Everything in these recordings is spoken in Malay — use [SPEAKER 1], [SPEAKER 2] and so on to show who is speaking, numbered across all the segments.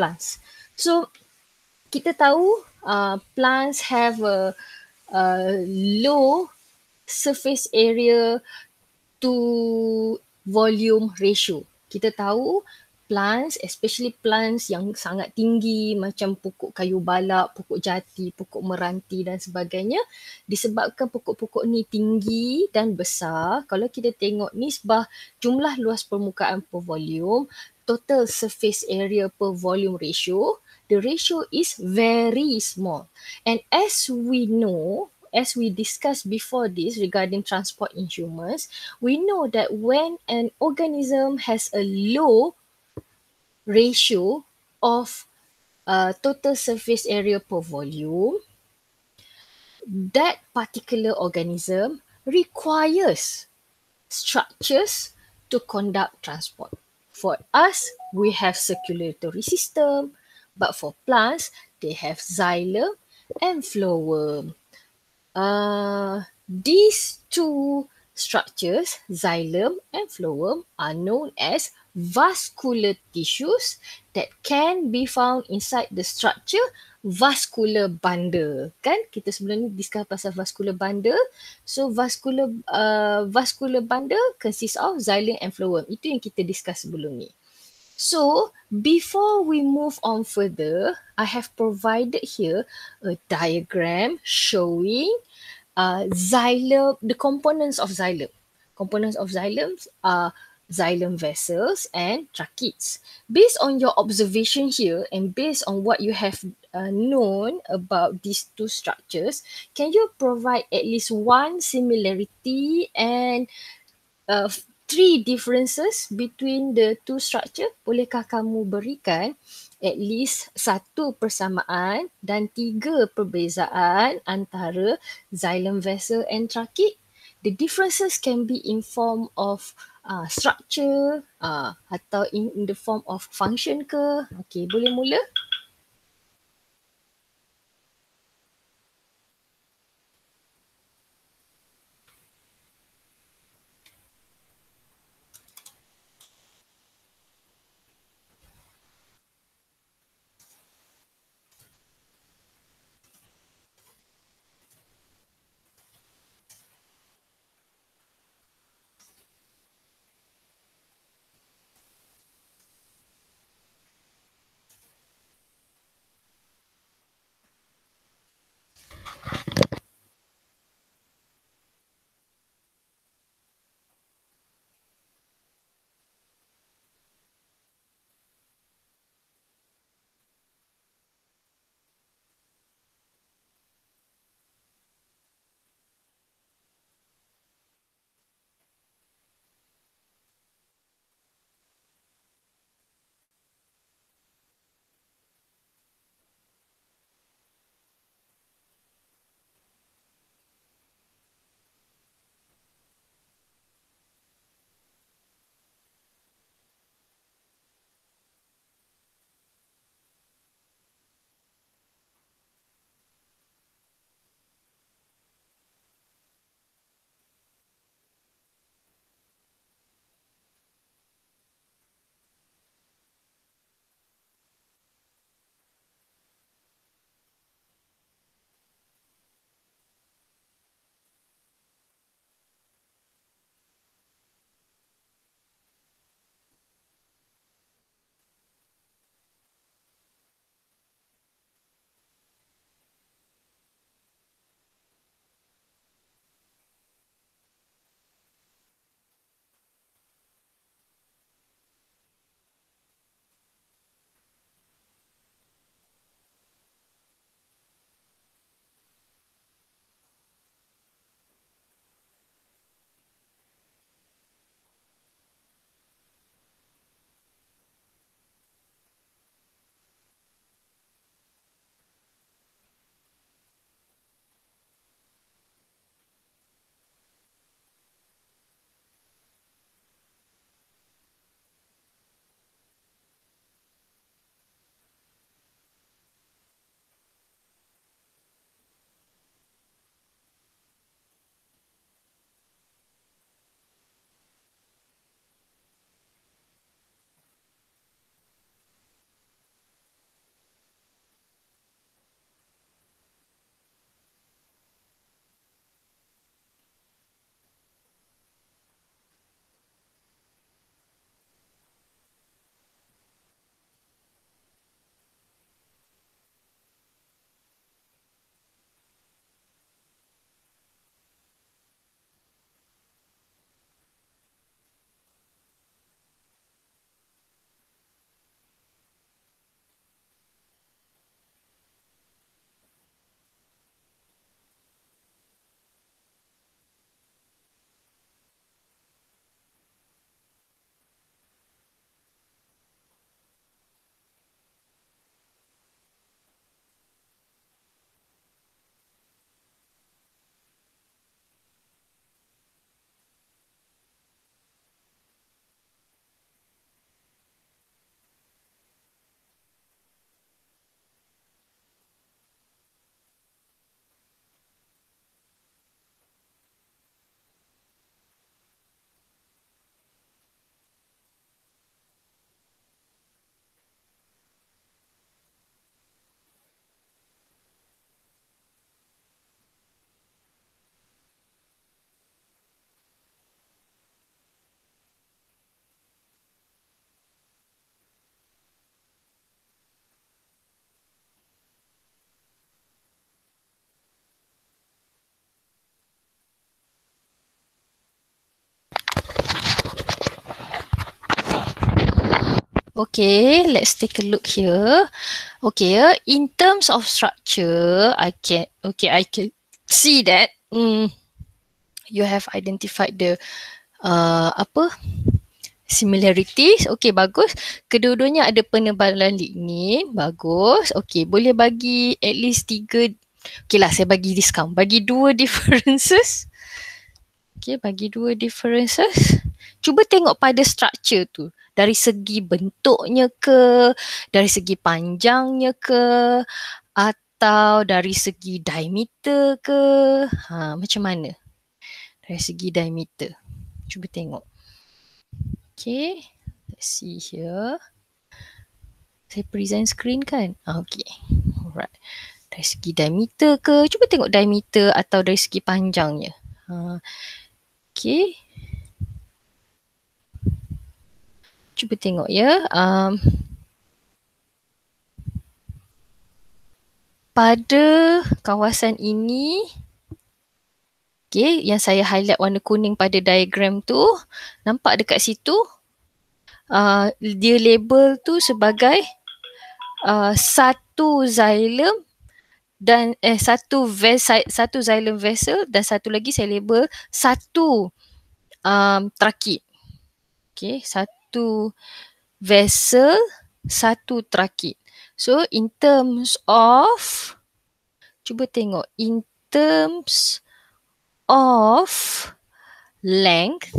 [SPEAKER 1] plants. So kita tahu uh, plants have a, a low surface area to volume ratio. Kita tahu plants, especially plants yang sangat tinggi macam pokok kayu balak, pokok jati, pokok meranti dan sebagainya disebabkan pokok-pokok ni tinggi dan besar kalau kita tengok nisbah jumlah luas permukaan per volume total surface area per volume ratio, the ratio is very small. And as we know, as we discussed before this regarding transport in humans, we know that when an organism has a low ratio of uh, total surface area per volume, that particular organism requires structures to conduct transport. For us, we have circulatory system, but for plants, they have xylem and phloem. Uh, these two structures, xylem and phloem, are known as vascular tissues that can be found inside the structure vascular bundle kan kita sebelum ni discuss pasal vascular bundle so vascular uh, vascular bundle consists of xylem and phloem itu yang kita discuss sebelum ni so before we move on further i have provided here a diagram showing uh, xylem the components of xylem components of xylem are xylem vessels and tracheids. Based on your observation here and based on what you have uh, known about these two structures, can you provide at least one similarity and uh, three differences between the two structure? Bolehkah kamu berikan at least satu persamaan dan tiga perbezaan antara xylem vessel and tracheid? The differences can be in form of uh, structure uh, atau in, in the form of function ke? Okay, boleh mula. Okay, let's take a look here. Okay, in terms of structure, I can okay, I can see that mm, you have identified the uh, apa similarities. Okay, bagus. Kedua-duanya ada penebalan lignin. Bagus. Okay, boleh bagi at least tiga. Okay lah, saya bagi discount. Bagi dua differences. Okay, bagi dua differences. Cuba tengok pada structure tu dari segi bentuknya ke dari segi panjangnya ke atau dari segi diameter ke ha macam mana dari segi diameter cuba tengok Okay, let's see here saya present screen kan Okay, alright dari segi diameter ke cuba tengok diameter atau dari segi panjangnya ha okey cuba tengok ya. Um, pada kawasan ini, okay, yang saya highlight warna kuning pada diagram tu, nampak dekat situ, uh, dia label tu sebagai uh, satu xylem dan eh satu vessel satu xylem vessel dan satu lagi saya label satu um, trakit. Okay, satu satu vessel, satu trakit. So in terms of cuba tengok in terms of length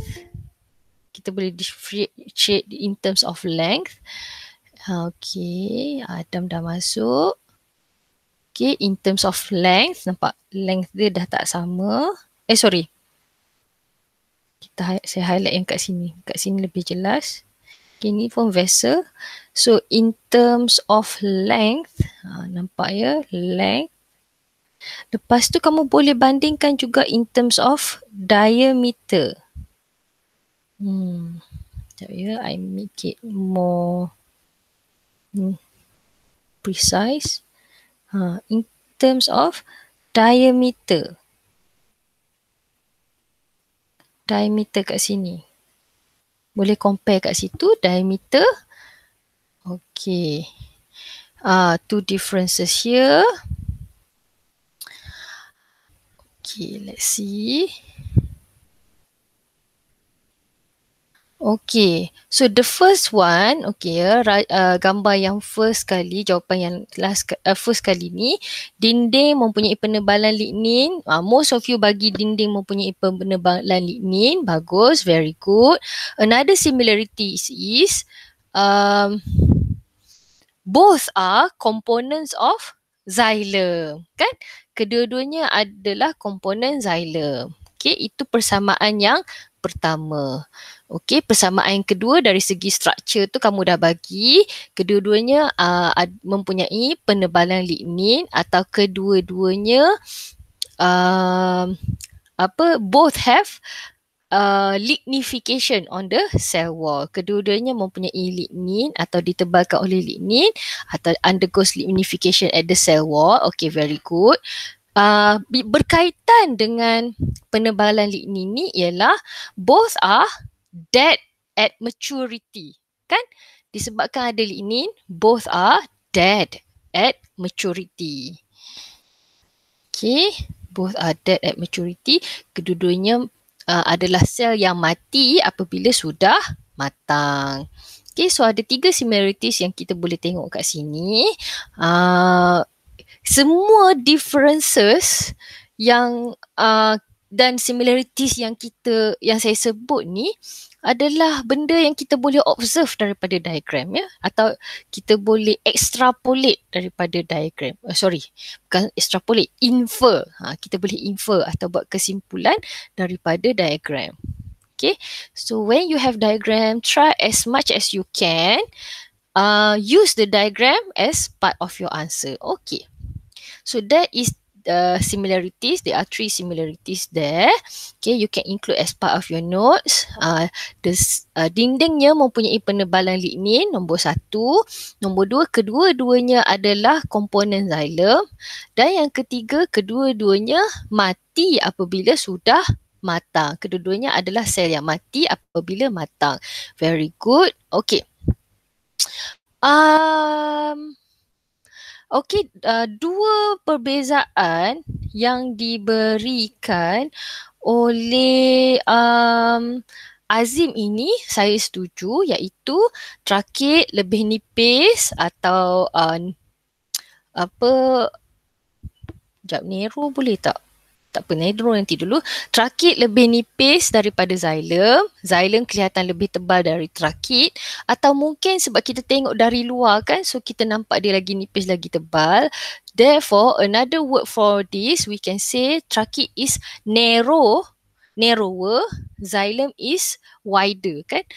[SPEAKER 1] kita boleh differentiate in terms of length. Okay, Adam dah masuk. Okay, in terms of length, nampak length dia dah tak sama. Eh, sorry kita saya highlight yang kat sini. Kat sini lebih jelas. Ini form vessel. So in terms of length, ha, nampak ya length. Lepas tu kamu boleh bandingkan juga in terms of diameter. Hmm. Sekejap ya, I make it more hmm, precise. Ha, in terms of diameter. diameter kat sini. Boleh compare kat situ diameter. Okay. Ah, uh, two differences here. Okay, let's see. Okay. So the first one, okay, ya, uh, uh, gambar yang first kali, jawapan yang last uh, first kali ni, dinding mempunyai penebalan lignin. Uh, most of you bagi dinding mempunyai penebalan lignin. Bagus, very good. Another similarity is um both are components of xylem, kan? Kedua-duanya adalah komponen xylem. Okay, itu persamaan yang pertama. Okey, persamaan yang kedua dari segi struktur tu kamu dah bagi. Kedua-duanya uh, mempunyai penebalan lignin atau kedua-duanya uh, apa both have Uh, lignification on the cell wall. Kedua-duanya mempunyai lignin atau ditebalkan oleh lignin atau undergoes lignification at the cell wall. Okay, very good uh, berkaitan dengan penebalan lignin ni ialah both are dead at maturity. Kan? Disebabkan ada lignin, both are dead at maturity. Okay. Both are dead at maturity. kedua uh, ah, adalah sel yang mati apabila sudah matang. Okay, so ada tiga similarities yang kita boleh tengok kat sini. Uh, semua differences yang uh, dan similarities yang kita yang saya sebut ni adalah benda yang kita boleh observe daripada diagram ya atau kita boleh extrapolate daripada diagram uh, sorry bukan extrapolate infer ha, kita boleh infer atau buat kesimpulan daripada diagram okay so when you have diagram try as much as you can uh, use the diagram as part of your answer okay So there is the similarities. There are three similarities there. Okay, you can include as part of your notes. Uh, the uh, dindingnya mempunyai penebalan lignin, nombor satu. Nombor dua, kedua-duanya adalah komponen xylem. Dan yang ketiga, kedua-duanya mati apabila sudah matang. Kedua-duanya adalah sel yang mati apabila matang. Very good. Okay. Um, Okey, uh, dua perbezaan yang diberikan oleh um, Azim ini saya setuju iaitu trakit lebih nipis atau uh, apa jap nero boleh tak tak apa nedro nanti dulu trakit lebih nipis daripada xylem xylem kelihatan lebih tebal dari trakit atau mungkin sebab kita tengok dari luar kan so kita nampak dia lagi nipis lagi tebal therefore another word for this we can say trakit is narrow narrower xylem is wider kan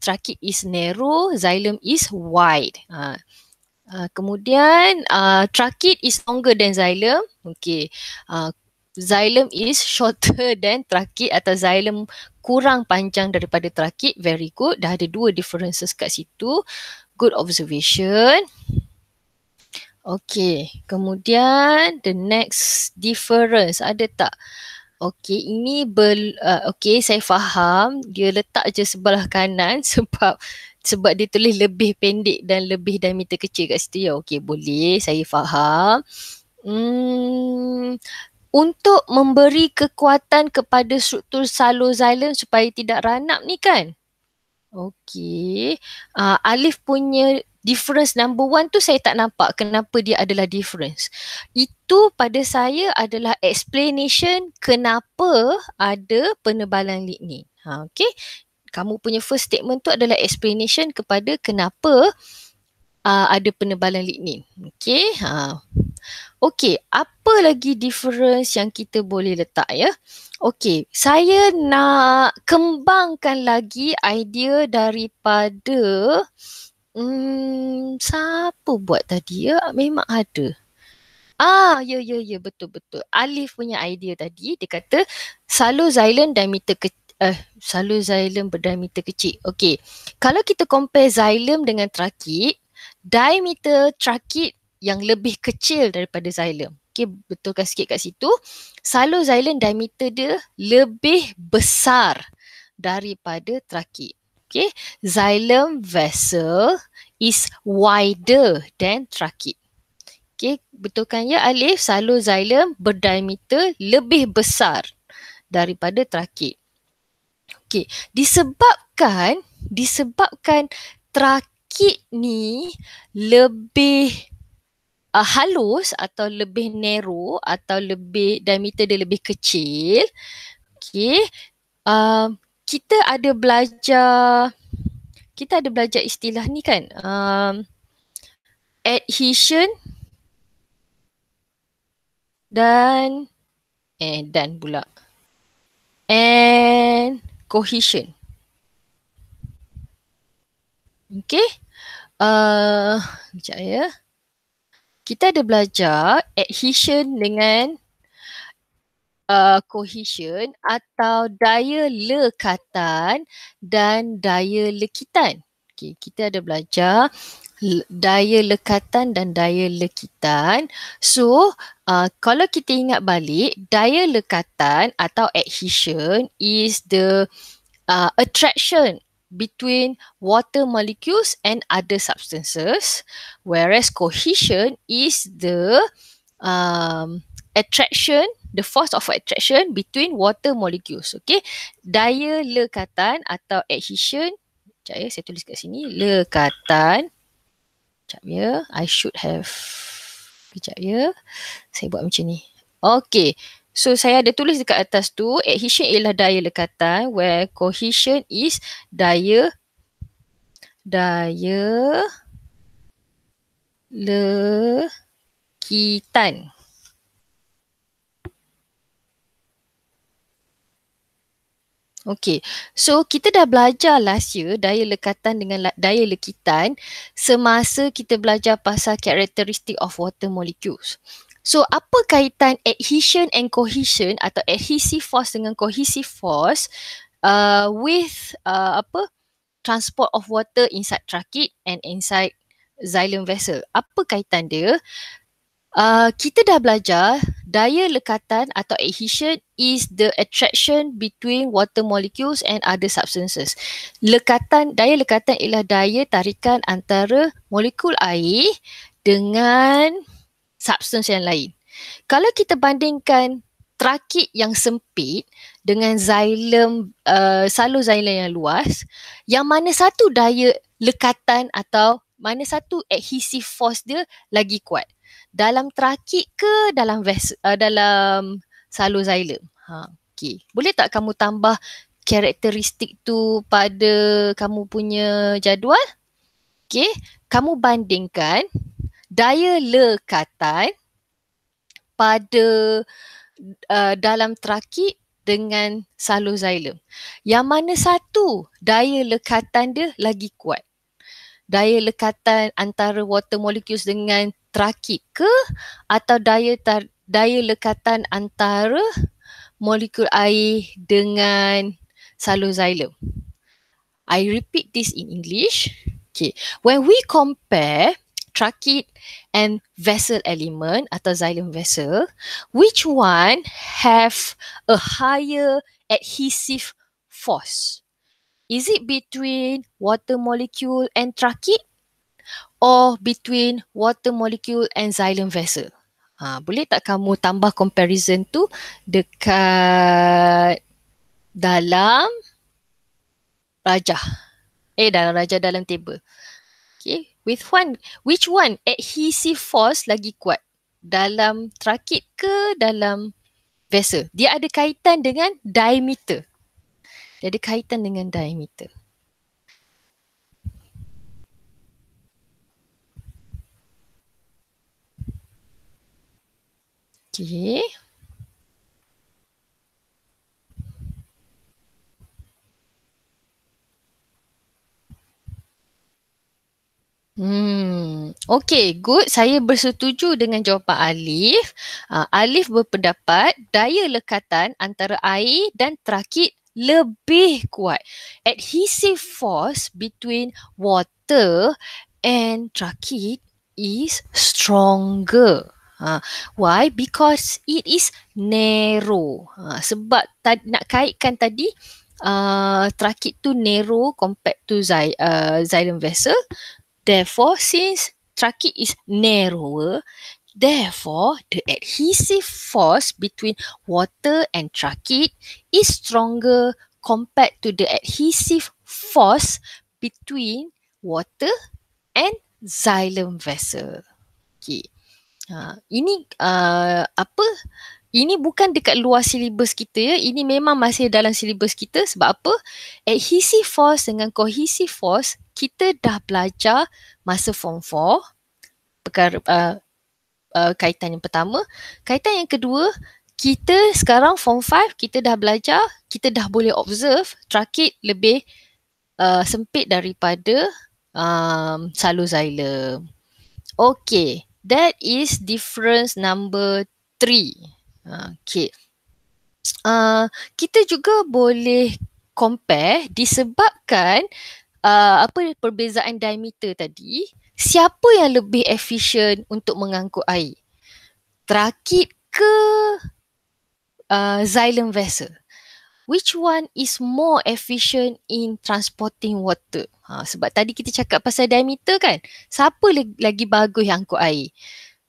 [SPEAKER 1] trakit is narrow xylem is wide ha. Uh, kemudian uh, trakit is longer than xylem. Okay. Uh, ah, xylem is shorter than trachea atau xylem kurang panjang daripada trachea. Very good. Dah ada dua differences kat situ. Good observation. Okay. Kemudian the next difference ada tak? Okay, ini bel, uh, okay saya faham dia letak je sebelah kanan sebab sebab dia tulis lebih pendek dan lebih diameter kecil kat situ ya. Okay, boleh saya faham. Hmm, untuk memberi kekuatan kepada struktur salur xylem supaya tidak ranap ni kan? Okey. Uh, Alif punya difference number one tu saya tak nampak kenapa dia adalah difference. Itu pada saya adalah explanation kenapa ada penebalan lignin. Ha, okay. Kamu punya first statement tu adalah explanation kepada kenapa uh, ada penebalan lignin. Okey. Ha. Okey, apa lagi difference yang kita boleh letak ya? Okey, saya nak kembangkan lagi idea daripada hmm, siapa buat tadi ya? Memang ada. Ah, ya, ya, ya, betul, betul. Alif punya idea tadi, dia kata salur xylem dan meter eh, salur xylem berdiameter kecil. Okey, kalau kita compare xylem dengan trakit, diameter trakit yang lebih kecil daripada xylem. Okey, betulkan sikit kat situ. Salo xylem diameter dia lebih besar daripada trakit. Okey, xylem vessel is wider than trakit. Okey, betulkan ya Alif, salo xylem berdiameter lebih besar daripada trakit. Okey, disebabkan disebabkan trakit sakit ni lebih uh, halus atau lebih narrow atau lebih diameter dia lebih kecil. Okay. Uh, um, kita ada belajar kita ada belajar istilah ni kan. Um, adhesion dan eh dan pula and cohesion Okay. Uh, sekejap ya. Kita ada belajar adhesion dengan uh, cohesion atau daya lekatan dan daya lekitan. Okay. Kita ada belajar daya lekatan dan daya lekitan. So, uh, kalau kita ingat balik, daya lekatan atau adhesion is the uh, attraction between water molecules and other substances whereas cohesion is the um attraction the force of attraction between water molecules okay daya lekatan atau adhesion sekejap ya saya tulis kat sini lekatan sekejap ya i should have sekejap ya saya buat macam ni okay So saya ada tulis dekat atas tu, adhesion ialah daya lekatan where cohesion is daya daya lekitan. Okay, So kita dah belajar last year daya lekatan dengan daya lekitan semasa kita belajar pasal characteristic of water molecules. So apa kaitan adhesion and cohesion atau adhesive force dengan cohesive force uh, with uh, apa transport of water inside tracheid and inside xylem vessel? Apa kaitan dia? Uh, kita dah belajar daya lekatan atau adhesion is the attraction between water molecules and other substances. Lekatan daya lekatan ialah daya tarikan antara molekul air dengan substance yang lain. Kalau kita bandingkan trakit yang sempit dengan xylem uh, salur xylem yang luas, yang mana satu daya lekatan atau mana satu adhesive force dia lagi kuat? Dalam trakit ke dalam ves, uh, dalam salur xylem? Ha, okay. Boleh tak kamu tambah karakteristik tu pada kamu punya jadual? Okay. Kamu bandingkan daya lekatan pada uh, dalam trakit dengan salur xylem. Yang mana satu daya lekatan dia lagi kuat? Daya lekatan antara water molecules dengan trakit ke atau daya tar- daya lekatan antara molekul air dengan salur xylem? I repeat this in English. Okay. When we compare tracheid and vessel element atau xylem vessel which one have a higher adhesive force is it between water molecule and tracheid or between water molecule and xylem vessel ha, boleh tak kamu tambah comparison tu dekat dalam rajah eh dalam rajah dalam table okay? With one, which one adhesive force lagi kuat? Dalam trakit ke dalam vessel? Dia ada kaitan dengan diameter. Dia ada kaitan dengan diameter. Okay. Hmm, okay, good. Saya bersetuju dengan jawapan Alif. Uh, Alif berpendapat daya lekatan antara air dan trakit lebih kuat. Adhesive force between water and trakit is stronger. Uh, why? Because it is narrow. Uh, sebab ta- nak kaitkan tadi uh, trakit tu narrow compared to xy- uh, xylem vessel. Therefore, since trachea is narrower, therefore the adhesive force between water and trachea is stronger compared to the adhesive force between water and xylem vessel. Okay. Ha, ini uh, apa ini bukan dekat luar silibus kita ya. Ini memang masih dalam silibus kita sebab apa? Adhesive force dengan cohesive force kita dah belajar masa form 4 perkara uh, uh, kaitan yang pertama. Kaitan yang kedua, kita sekarang form 5 kita dah belajar, kita dah boleh observe trakit lebih uh, sempit daripada um, salur xylem. Okay, that is difference number 3. Okay. Uh, kita juga boleh compare disebabkan uh, apa perbezaan diameter tadi, siapa yang lebih efisien untuk mengangkut air? Trakit ke uh, xylem vessel? Which one is more efficient in transporting water? Ha, sebab tadi kita cakap pasal diameter kan? Siapa lagi bagus yang angkut air?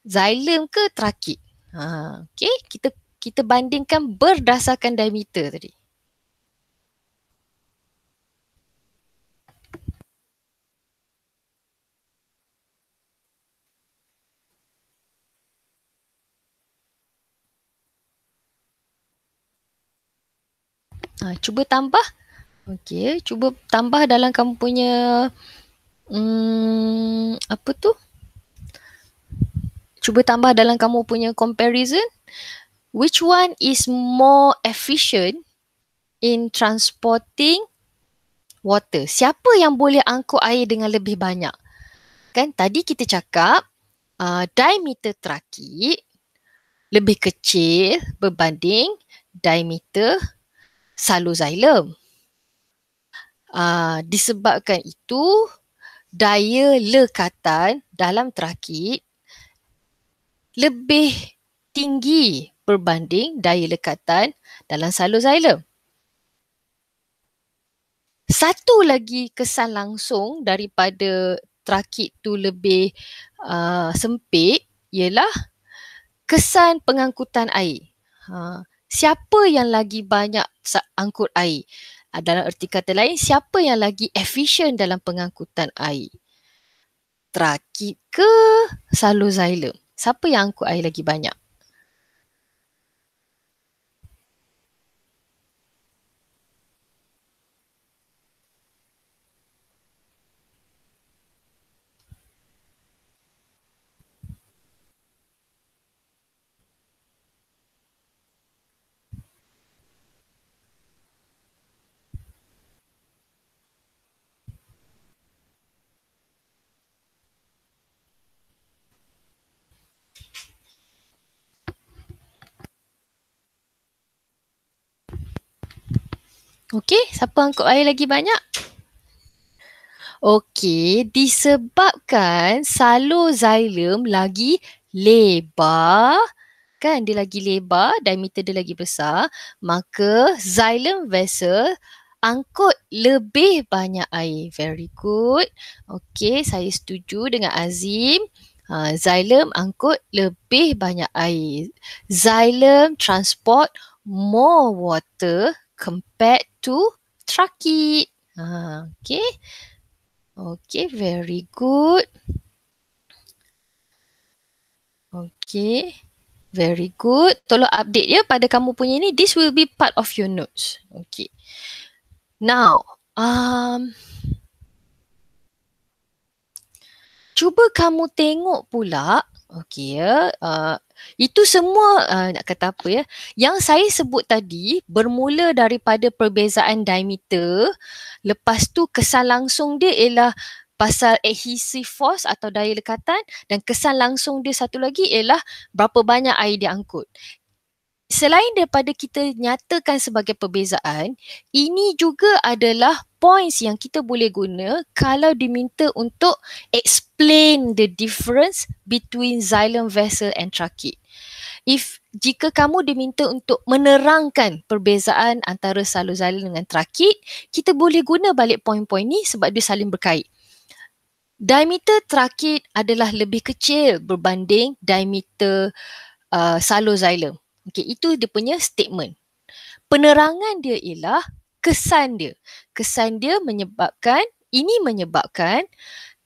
[SPEAKER 1] Xylem ke trakit? Ha, okay, kita kita bandingkan berdasarkan diameter tadi. Ha, cuba tambah. okay, cuba tambah dalam kamu punya um, apa tu? cuba tambah dalam kamu punya comparison which one is more efficient in transporting water siapa yang boleh angkut air dengan lebih banyak kan tadi kita cakap uh, diameter trakit lebih kecil berbanding diameter salur xylem uh, disebabkan itu daya lekatan dalam trakit lebih tinggi berbanding daya lekatan dalam salur xylem. Satu lagi kesan langsung daripada trakit tu lebih uh, sempit ialah kesan pengangkutan air. Ha, siapa yang lagi banyak angkut air? Ah, dalam erti kata lain, siapa yang lagi efisien dalam pengangkutan air? Trakit ke salur xylem? siapa yang angkut air lagi banyak Okey, siapa angkut air lagi banyak? Okey, disebabkan salur xylem lagi lebar, kan dia lagi lebar, diameter dia lagi besar, maka xylem vessel angkut lebih banyak air. Very good. Okey, saya setuju dengan Azim. Ha, xylem angkut lebih banyak air. Xylem transport more water compared to trachit. Ha, ah, okay. Okay, very good. Okay, very good. Tolong update ya pada kamu punya ni. This will be part of your notes. Okay. Now, um, cuba kamu tengok pula. Okay ya. Uh, itu semua uh, nak kata apa ya? Yang saya sebut tadi bermula daripada perbezaan diameter. Lepas tu kesan langsung dia ialah pasal adhesive force atau daya lekatan dan kesan langsung dia satu lagi ialah berapa banyak air diangkut selain daripada kita nyatakan sebagai perbezaan, ini juga adalah points yang kita boleh guna kalau diminta untuk explain the difference between xylem vessel and tracheid. If jika kamu diminta untuk menerangkan perbezaan antara salur xylem dengan tracheid, kita boleh guna balik poin-poin ni sebab dia saling berkait. Diameter tracheid adalah lebih kecil berbanding diameter uh, salur xylem. Okey, itu dia punya statement. Penerangan dia ialah kesan dia. Kesan dia menyebabkan ini menyebabkan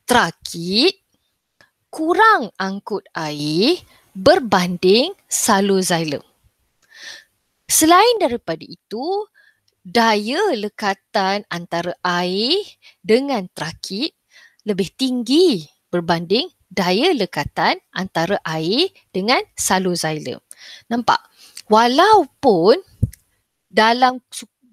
[SPEAKER 1] trakit kurang angkut air berbanding salur xylem. Selain daripada itu, daya lekatan antara air dengan trakit lebih tinggi berbanding daya lekatan antara air dengan salur xylem. Nampak? Walaupun dalam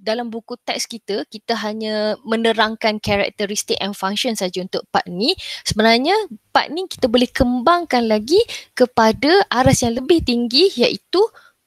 [SPEAKER 1] dalam buku teks kita kita hanya menerangkan karakteristik and function saja untuk part ni sebenarnya part ni kita boleh kembangkan lagi kepada aras yang lebih tinggi iaitu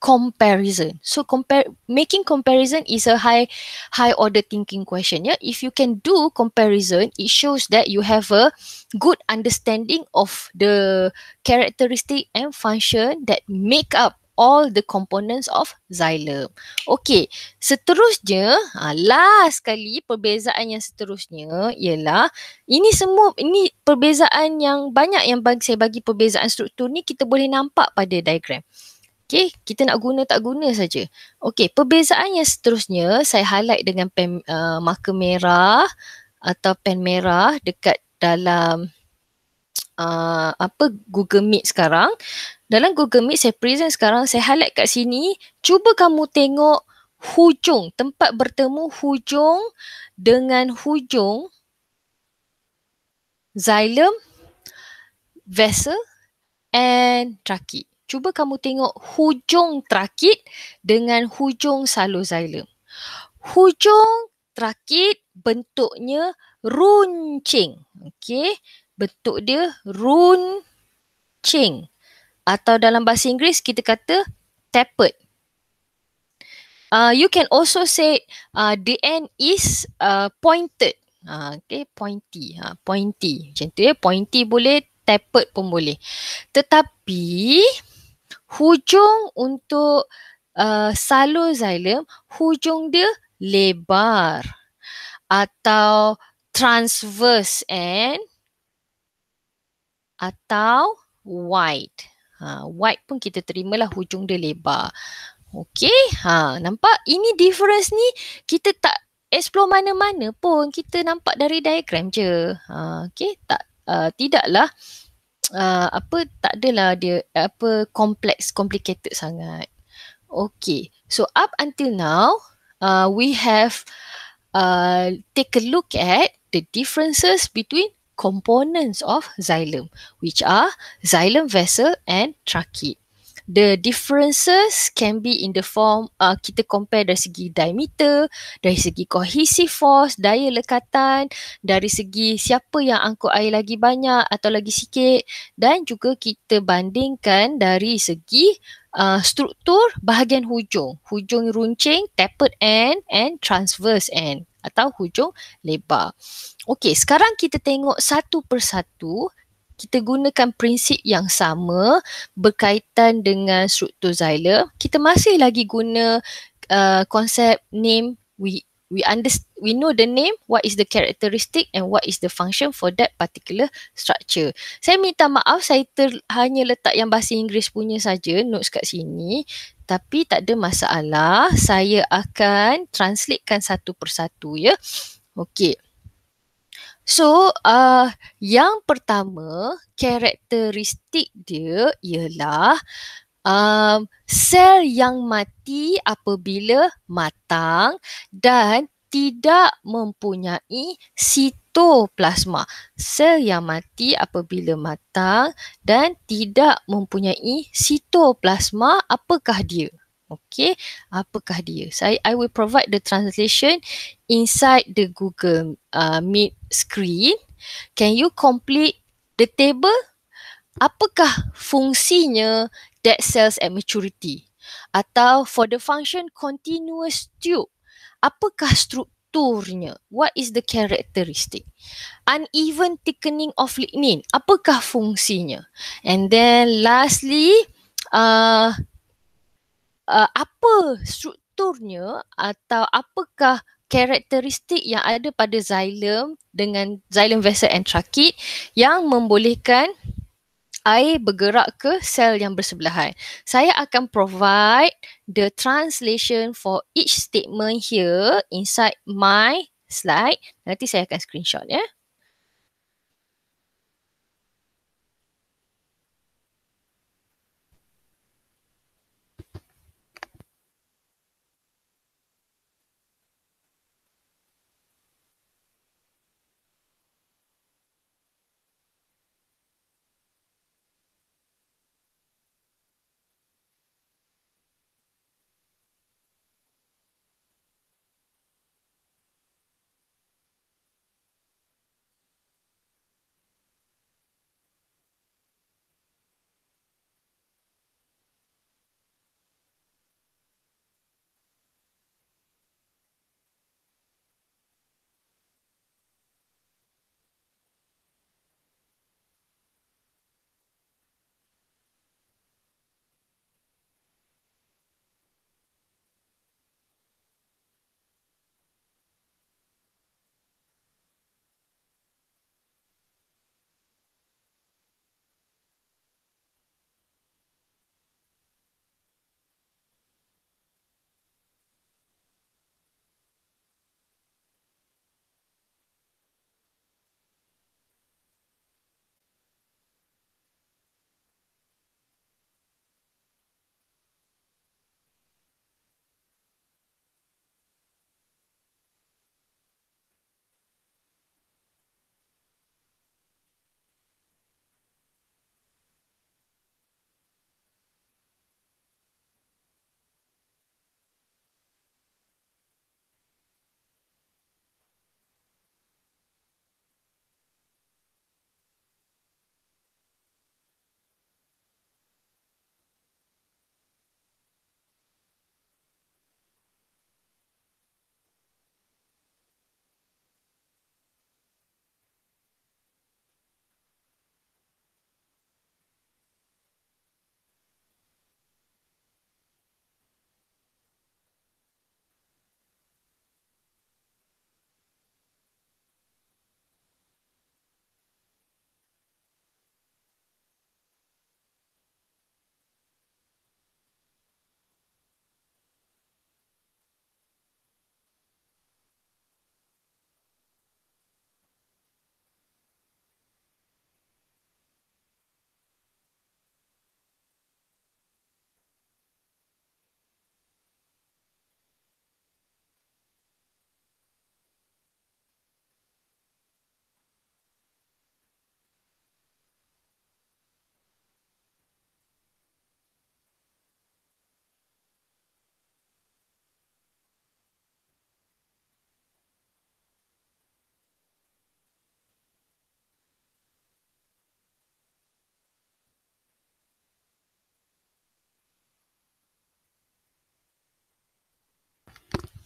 [SPEAKER 1] comparison. So compare making comparison is a high high order thinking question. Yeah, if you can do comparison, it shows that you have a good understanding of the characteristic and function that make up all the components of xylem. Okay, seterusnya, ha, last kali perbezaan yang seterusnya ialah ini semua ini perbezaan yang banyak yang bagi saya bagi perbezaan struktur ni kita boleh nampak pada diagram. Okay, kita nak guna tak guna saja. Okay, perbezaannya seterusnya saya highlight dengan pen uh, marker merah atau pen merah dekat dalam uh, apa Google Meet sekarang. Dalam Google Meet saya present sekarang, saya highlight kat sini. Cuba kamu tengok hujung, tempat bertemu hujung dengan hujung xylem, vessel and trachea cuba kamu tengok hujung trakit dengan hujung salur Hujung trakit bentuknya runcing. Okey, bentuk dia runcing. Atau dalam bahasa Inggeris kita kata tapered. Uh, you can also say uh, the end is uh, pointed. Uh, okay, pointy. Uh, pointy. Macam tu ya. Pointy boleh, tapered pun boleh. Tetapi, hujung untuk uh, salur xylem hujung dia lebar atau transverse and atau wide. Ha, wide pun kita terimalah hujung dia lebar. Okey, ha, nampak ini difference ni kita tak explore mana-mana pun. Kita nampak dari diagram je. Ha, okey, tak uh, tidaklah uh, apa tak adalah dia apa kompleks complicated sangat. Okay. So up until now uh, we have uh, take a look at the differences between components of xylem which are xylem vessel and tracheid the differences can be in the form uh, kita compare dari segi diameter, dari segi cohesive force, daya lekatan, dari segi siapa yang angkut air lagi banyak atau lagi sikit dan juga kita bandingkan dari segi Uh, struktur bahagian hujung. Hujung runcing, tapered end and transverse end atau hujung lebar. Okey, sekarang kita tengok satu persatu kita gunakan prinsip yang sama berkaitan dengan struktur xylem kita masih lagi guna uh, konsep name we we understand we know the name what is the characteristic and what is the function for that particular structure saya minta maaf saya ter, hanya letak yang bahasa Inggris punya saja notes kat sini tapi tak ada masalah saya akan translatekan satu persatu ya okey So, uh, yang pertama, karakteristik dia ialah um, sel yang mati apabila matang dan tidak mempunyai sitoplasma. Sel yang mati apabila matang dan tidak mempunyai sitoplasma, apakah dia? Okay, apakah dia? Saya so I will provide the translation inside the Google uh, Meet screen. Can you complete the table? Apakah fungsinya dead cells at maturity? Atau for the function continuous tube, apakah strukturnya? What is the characteristic? Uneven thickening of lignin, apakah fungsinya? And then lastly, uh, uh, apa strukturnya atau apakah karakteristik yang ada pada xylem dengan xylem vessel and tracheid yang membolehkan air bergerak ke sel yang bersebelahan. Saya akan provide the translation for each statement here inside my slide. Nanti saya akan screenshot ya. Yeah.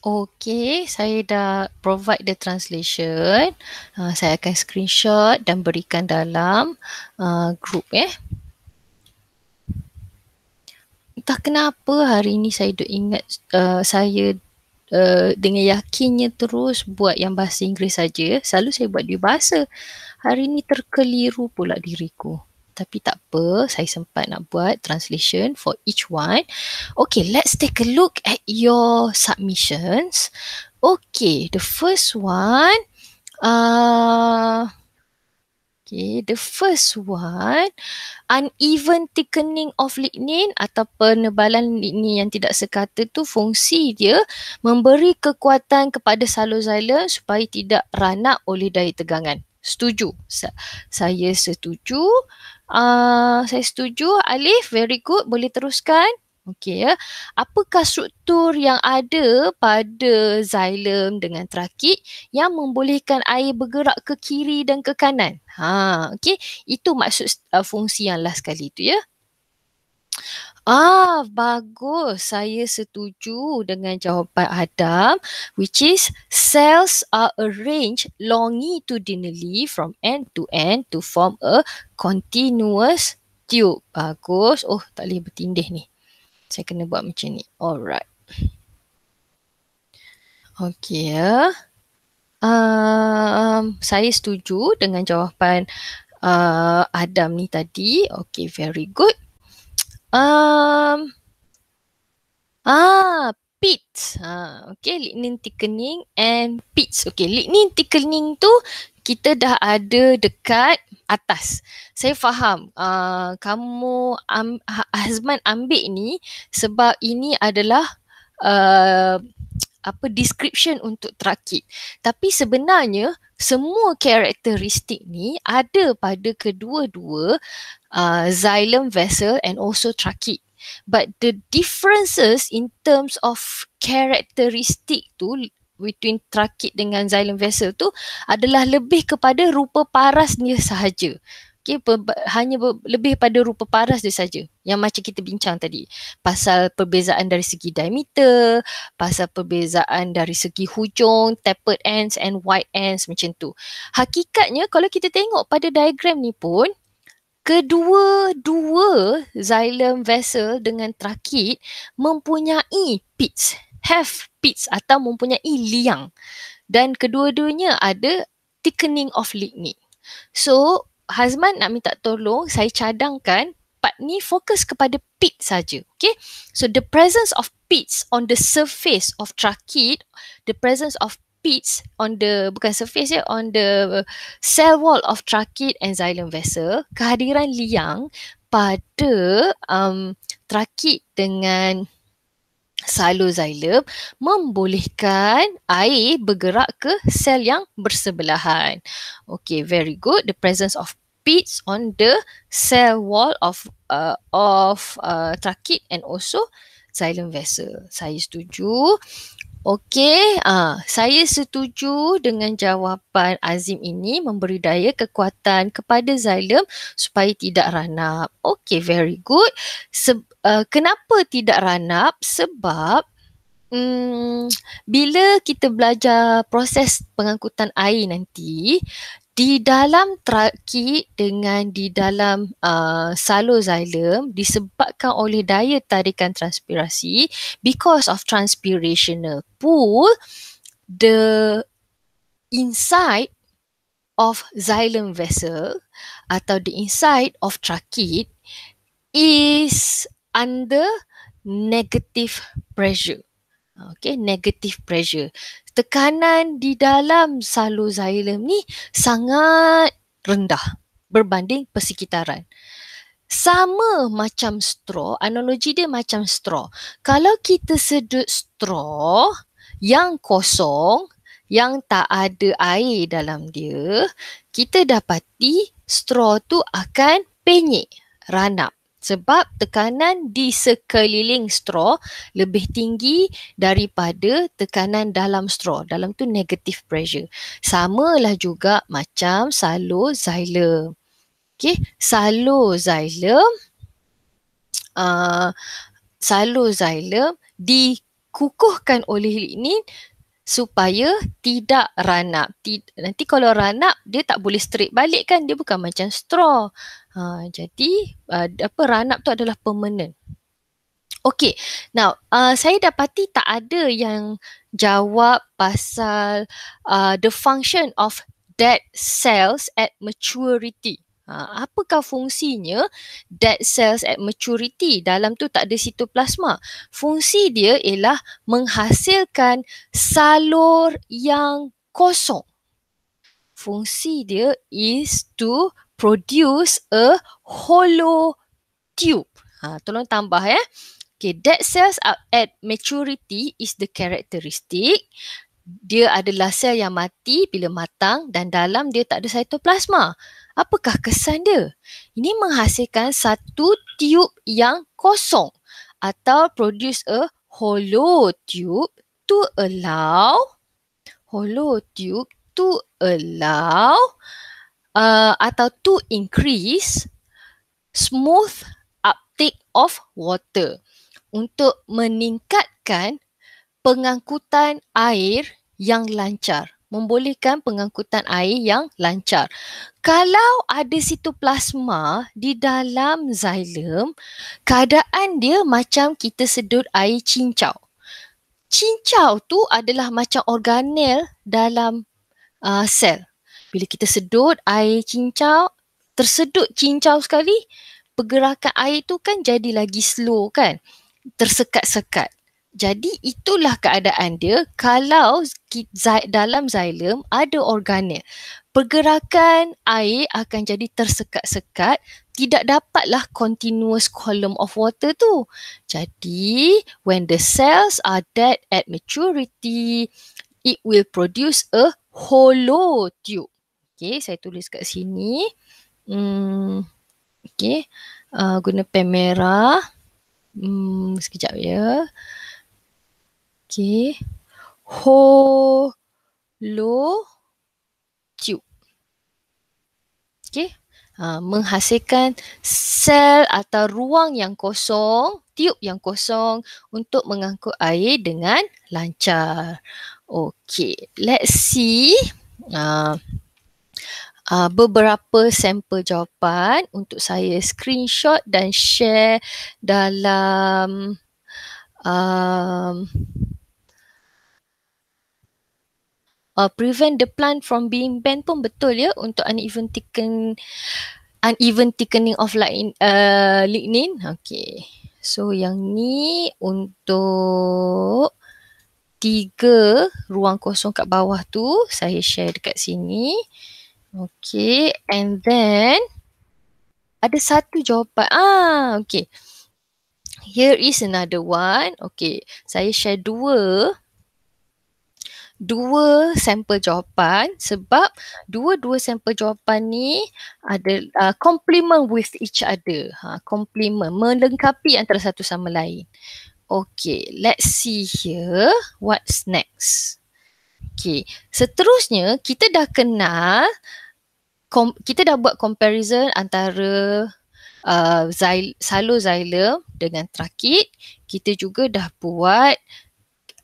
[SPEAKER 1] Okay, saya dah provide the translation. Uh, saya akan screenshot dan berikan dalam uh, group eh. Entah kenapa hari ini saya dah ingat uh, saya uh, dengan yakinnya terus buat yang bahasa Inggeris saja. Selalu saya buat di bahasa. Hari ini terkeliru pula diriku tapi tak apa saya sempat nak buat translation for each one okay let's take a look at your submissions okay the first one ah uh, Okay, the first one, uneven thickening of lignin atau penebalan lignin yang tidak sekata tu fungsi dia memberi kekuatan kepada salur xylem supaya tidak ranak oleh daya tegangan setuju saya setuju uh, saya setuju alif very good boleh teruskan okey ya apakah struktur yang ada pada xylem dengan trakit yang membolehkan air bergerak ke kiri dan ke kanan ha okey itu maksud uh, fungsi yang last sekali tu ya Ah, bagus. Saya setuju dengan jawapan Adam which is cells are arranged longitudinally from end to end to form a continuous tube. Bagus. Oh, tak boleh bertindih ni. Saya kena buat macam ni. Alright. Okay ya. Um, saya setuju dengan jawapan uh, Adam ni tadi. Okay, very good. Um, ah, pit. Ah, okay, lignin thickening and pit. Okay, lignin thickening tu kita dah ada dekat atas. Saya faham. Uh, kamu um, Azman ha-, ambil ni sebab ini adalah uh, apa description untuk trakit. Tapi sebenarnya semua karakteristik ni ada pada kedua-dua uh, xylem vessel and also trakit. But the differences in terms of karakteristik tu between trakit dengan xylem vessel tu adalah lebih kepada rupa parasnya sahaja okay, pe- hanya be- lebih pada rupa paras dia saja yang macam kita bincang tadi pasal perbezaan dari segi diameter pasal perbezaan dari segi hujung tapered ends and wide ends macam tu hakikatnya kalau kita tengok pada diagram ni pun kedua-dua xylem vessel dengan trakit mempunyai pits have pits atau mempunyai liang dan kedua-duanya ada thickening of lignin. So, Hazman nak minta tolong, saya cadangkan part ni fokus kepada pit saja. Okay. So the presence of pits on the surface of tracheid, the presence of pits on the, bukan surface ya, on the cell wall of tracheid and xylem vessel, kehadiran liang pada um, tracheid dengan Saluzylum membolehkan air bergerak ke sel yang bersebelahan. Okay, very good. The presence of pits on the cell wall of uh, of uh, tracheid and also xylem vessel. Saya setuju. Okey, uh, saya setuju dengan jawapan Azim ini memberi daya kekuatan kepada zalim supaya tidak ranap. Okey, very good. Se- uh, kenapa tidak ranap? Sebab Hmm, bila kita belajar proses pengangkutan air nanti di dalam trakit dengan di dalam uh, salur xylem disebabkan oleh daya tarikan transpirasi because of transpirational pull the inside of xylem vessel atau the inside of trakit is under negative pressure okay negative pressure tekanan di dalam salur xylem ni sangat rendah berbanding persekitaran. Sama macam straw, analogi dia macam straw. Kalau kita sedut straw yang kosong, yang tak ada air dalam dia, kita dapati straw tu akan penyek, ranap sebab tekanan di sekeliling straw lebih tinggi daripada tekanan dalam straw. Dalam tu negative pressure. Sama lah juga macam salo xylem. Okay, salo xylem uh, salur xylem dikukuhkan oleh lignin supaya tidak ranap. Nanti kalau ranap dia tak boleh straight balik kan dia bukan macam straw. Ha jadi uh, apa ranap tu adalah permanent. Okey. now uh, saya dapati tak ada yang jawab pasal uh, the function of dead cells at maturity. Ha, apakah fungsinya dead cells at maturity dalam tu tak ada sitoplasma fungsi dia ialah menghasilkan salur yang kosong fungsi dia is to produce a hollow tube ha tolong tambah ya okay dead cells at maturity is the characteristic dia adalah sel yang mati bila matang dan dalam dia tak ada sitoplasma apakah kesan dia? Ini menghasilkan satu tube yang kosong atau produce a hollow tube to allow hollow tube to allow uh, atau to increase smooth uptake of water untuk meningkatkan pengangkutan air yang lancar membolehkan pengangkutan air yang lancar. Kalau ada sitoplasma di dalam xylem, keadaan dia macam kita sedut air cincau. Cincau tu adalah macam organel dalam uh, sel. Bila kita sedut air cincau, tersedut cincau sekali, pergerakan air tu kan jadi lagi slow kan? Tersekat-sekat. Jadi itulah keadaan dia kalau dalam xylem ada organel. Pergerakan air akan jadi tersekat-sekat, tidak dapatlah continuous column of water tu. Jadi when the cells are dead at maturity, it will produce a hollow tube. Okay, saya tulis kat sini. Hmm, okay, uh, guna pen merah. Hmm, sekejap ya. Yeah. Okay. Ho, lo, tube. Okay. Ha, ah, menghasilkan sel atau ruang yang kosong, tube yang kosong untuk mengangkut air dengan lancar. Okay. Let's see. Uh, Uh, beberapa sampel jawapan untuk saya screenshot dan share dalam uh, uh, prevent the plant from being bent pun betul ya untuk uneven thicken uneven thickening of lin, uh, lignin. Okay. So yang ni untuk tiga ruang kosong kat bawah tu saya share dekat sini. Okay and then ada satu jawapan. Ah okay. Here is another one. Okay. Saya share dua dua sampel jawapan sebab dua-dua sampel jawapan ni ada uh, complement with each other. Ha, complement, melengkapi antara satu sama lain. Okay, let's see here what's next. Okay, seterusnya kita dah kenal, kom- kita dah buat comparison antara uh, zil- salozylum dengan trakit. Kita juga dah buat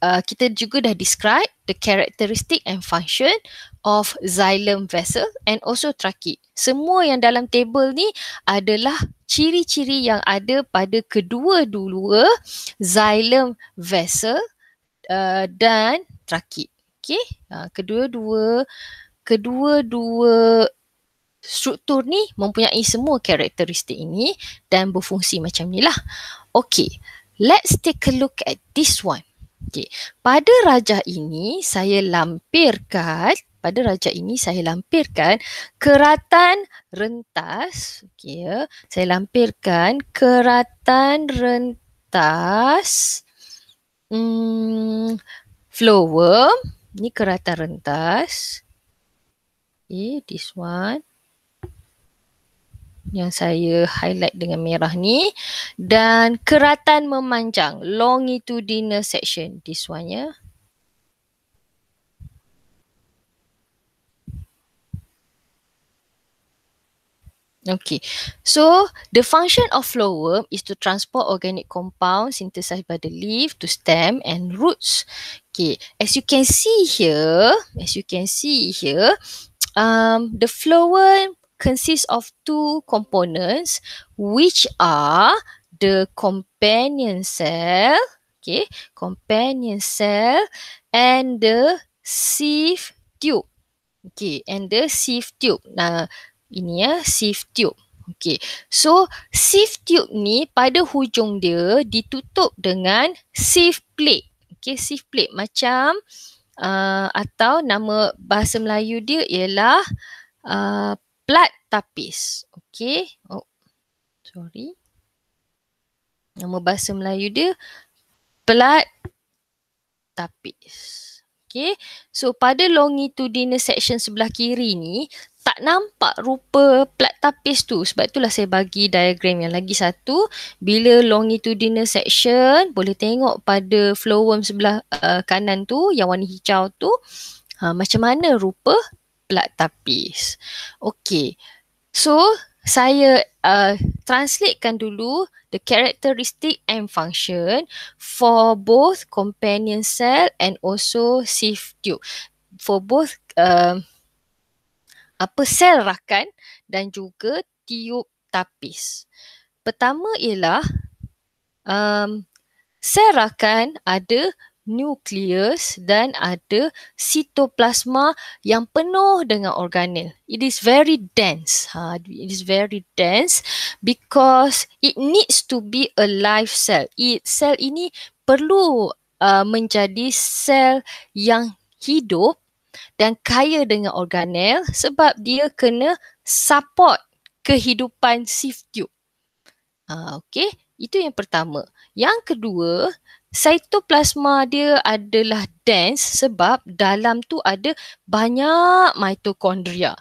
[SPEAKER 1] Uh, kita juga dah describe the characteristic and function of xylem vessel and also trachea. Semua yang dalam table ni adalah ciri-ciri yang ada pada kedua-dua xylem vessel uh, dan trachea. Okay, uh, kedua-dua kedua-dua struktur ni mempunyai semua karakteristik ini dan berfungsi macam ni lah. Okay, let's take a look at this one. Okey. Pada rajah ini saya lampirkan pada rajah ini saya lampirkan keratan rentas. Okey ya. Saya lampirkan keratan rentas mm flower. Ni keratan rentas. Okay, this one yang saya highlight dengan merah ni dan keratan memanjang longitudinal section this one ya Okay, so the function of flowworm is to transport organic compound synthesized by the leaf to stem and roots. Okay, as you can see here, as you can see here, um, the flowworm consists of two components which are the companion cell okay companion cell and the sieve tube okay and the sieve tube nah ini ya sieve tube okay so sieve tube ni pada hujung dia ditutup dengan sieve plate okay sieve plate macam uh, atau nama bahasa Melayu dia ialah uh, Plat tapis. Okey. Oh. Sorry. Nama bahasa Melayu dia Plat tapis. Okey. So pada longitudinal section sebelah kiri ni tak nampak rupa plat tapis tu sebab itulah saya bagi diagram yang lagi satu bila longitudinal section boleh tengok pada flowworm sebelah uh, kanan tu yang warna hijau tu uh, macam mana rupa plat tapis. Okay. So, saya uh, translatekan dulu the characteristic and function for both companion cell and also sieve tube. For both uh, apa sel rakan dan juga tiub tapis. Pertama ialah um, sel rakan ada nucleus dan ada sitoplasma yang penuh dengan organel. It is very dense. Ha, it is very dense because it needs to be a live cell. It, cell ini perlu uh, menjadi sel yang hidup dan kaya dengan organel sebab dia kena support kehidupan sieve tube. Ha, okay, itu yang pertama. Yang kedua, Cytoplasma dia adalah dense sebab dalam tu ada banyak mitokondria.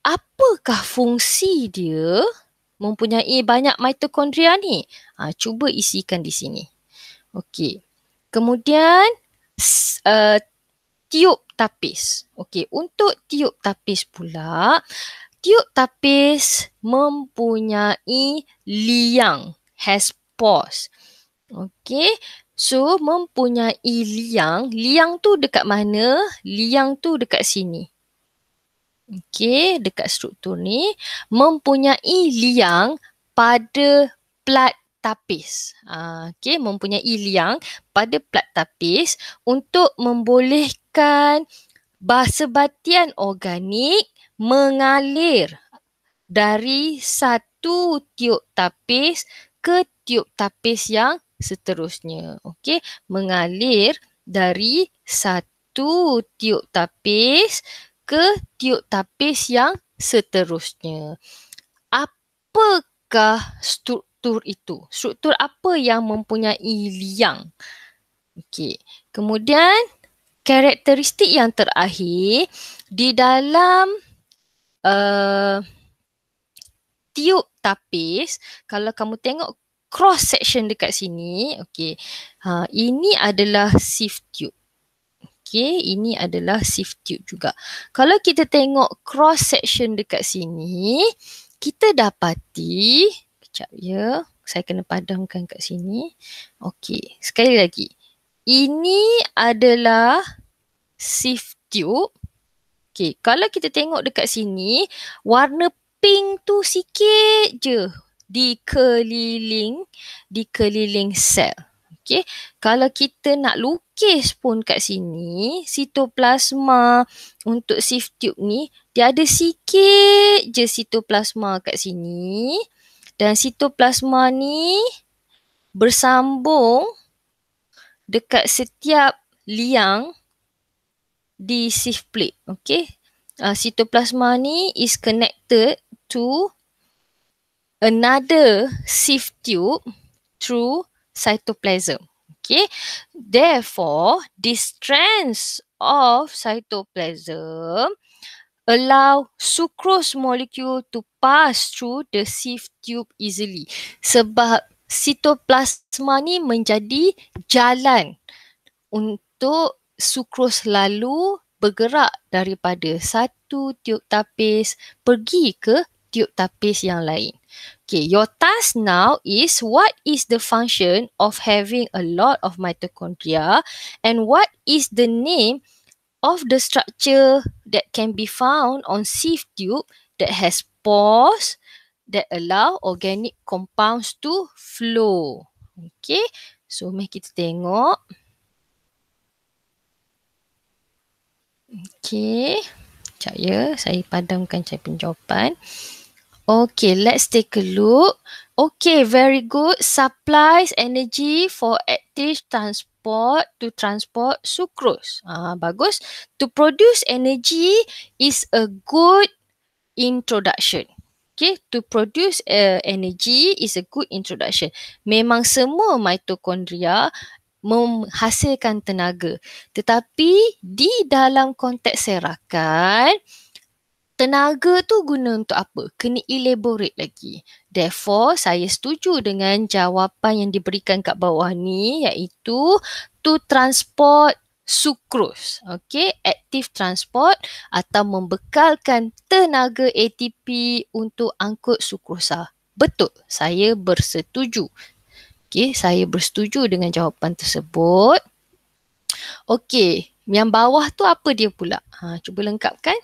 [SPEAKER 1] Apakah fungsi dia mempunyai banyak mitokondria ni? Ha, cuba isikan di sini. Okey. Kemudian uh, tiup tapis. Okey, untuk tiup tapis pula, tiup tapis mempunyai liang has pores. Okey. So mempunyai liang, liang tu dekat mana? Liang tu dekat sini. Okey, dekat struktur ni mempunyai liang pada plat tapis. Ah, okey, mempunyai liang pada plat tapis untuk membolehkan bahasa batian organik mengalir dari satu tiup tapis ke tiup tapis yang seterusnya. Okey, mengalir dari satu tiup tapis ke tiup tapis yang seterusnya. Apakah struktur itu? Struktur apa yang mempunyai liang? Okey. Kemudian karakteristik yang terakhir di dalam uh, tiup tapis, kalau kamu tengok cross section dekat sini okey ha ini adalah sieve tube okey ini adalah sieve tube juga kalau kita tengok cross section dekat sini kita dapati kejap ya saya kena padamkan kat sini okey sekali lagi ini adalah sieve tube okey kalau kita tengok dekat sini warna pink tu sikit je dikeliling dikeliling sel. Okey, kalau kita nak lukis pun kat sini, sitoplasma untuk sieve tube ni, dia ada sikit je sitoplasma kat sini. Dan sitoplasma ni bersambung dekat setiap liang di sieve plate. Okey, uh, sitoplasma ni is connected to uh, another sieve tube through cytoplasm. Okay, therefore, the strands of cytoplasm allow sucrose molecule to pass through the sieve tube easily. Sebab sitoplasma ni menjadi jalan untuk sucrose lalu bergerak daripada satu tiup tapis pergi ke tube tapis yang lain. Okay, your task now is what is the function of having a lot of mitochondria and what is the name of the structure that can be found on sieve tube that has pores that allow organic compounds to flow. Okay, so mari kita tengok. Okay, sekejap ya. Saya padamkan cahaya penjawapan. Okay. Okay, let's take a look. Okay, very good. Supplies energy for active transport to transport sucrose. Ah, bagus. To produce energy is a good introduction. Okay, to produce uh, energy is a good introduction. Memang semua mitokondria menghasilkan tenaga. Tetapi di dalam konteks serakan, tenaga tu guna untuk apa? Kena elaborate lagi. Therefore, saya setuju dengan jawapan yang diberikan kat bawah ni iaitu to transport sucrose. Okay, active transport atau membekalkan tenaga ATP untuk angkut sukrosa. Ah, betul, saya bersetuju. Okay, saya bersetuju dengan jawapan tersebut. Okay, yang bawah tu apa dia pula? Ha, cuba lengkapkan.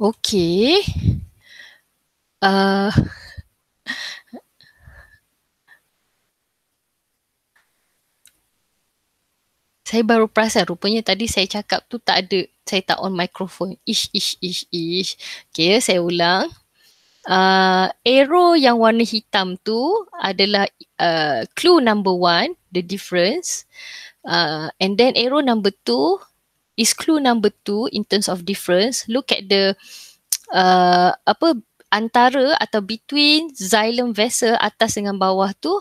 [SPEAKER 1] Okay, Uh, saya baru perasan rupanya tadi saya cakap tu tak ada saya tak on microphone. Ish ish ish ish. Okay, saya ulang. Uh, arrow yang warna hitam tu adalah uh, clue number one, the difference. Uh, and then arrow number two is clue number two in terms of difference. Look at the uh, apa antara atau between xylem vessel atas dengan bawah tu,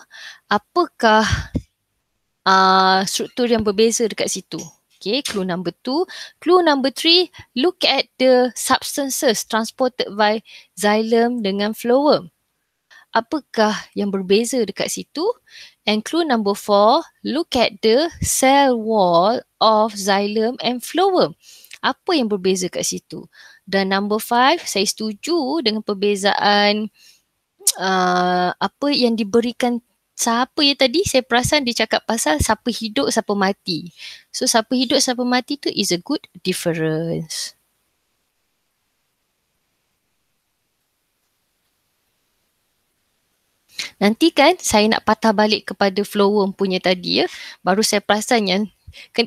[SPEAKER 1] apakah uh, struktur yang berbeza dekat situ? Okay, clue number two. Clue number three, look at the substances transported by xylem dengan phloem. Apakah yang berbeza dekat situ? And clue number four, look at the cell wall of xylem and phloem. Apa yang berbeza kat situ? Dan number five, saya setuju dengan perbezaan uh, apa yang diberikan siapa ya tadi saya perasan dia cakap pasal siapa hidup siapa mati. So siapa hidup siapa mati tu is a good difference. Nanti kan saya nak patah balik kepada flowworm punya tadi ya. Baru saya perasan yang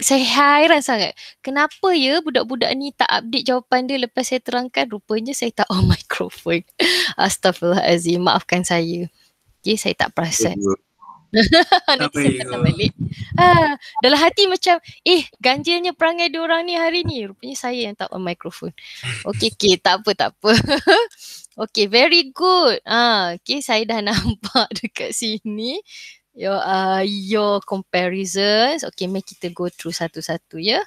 [SPEAKER 1] saya hairan sangat. Kenapa ya budak-budak ni tak update jawapan dia lepas saya terangkan? Rupanya saya tak on microphone. Astaghfirullahalazim. Maafkan saya. Okay, ya, saya tak perasan. Nanti saya patah eh, balik. Ha, dalam hati macam, eh ganjilnya perangai dia orang ni hari ni. Rupanya saya yang tak on microphone. Okay, okay tak apa, tak apa. okay, very good. Ah, ha, okay, saya dah nampak dekat sini your uh, your comparisons. Okay, mari kita go through satu-satu ya.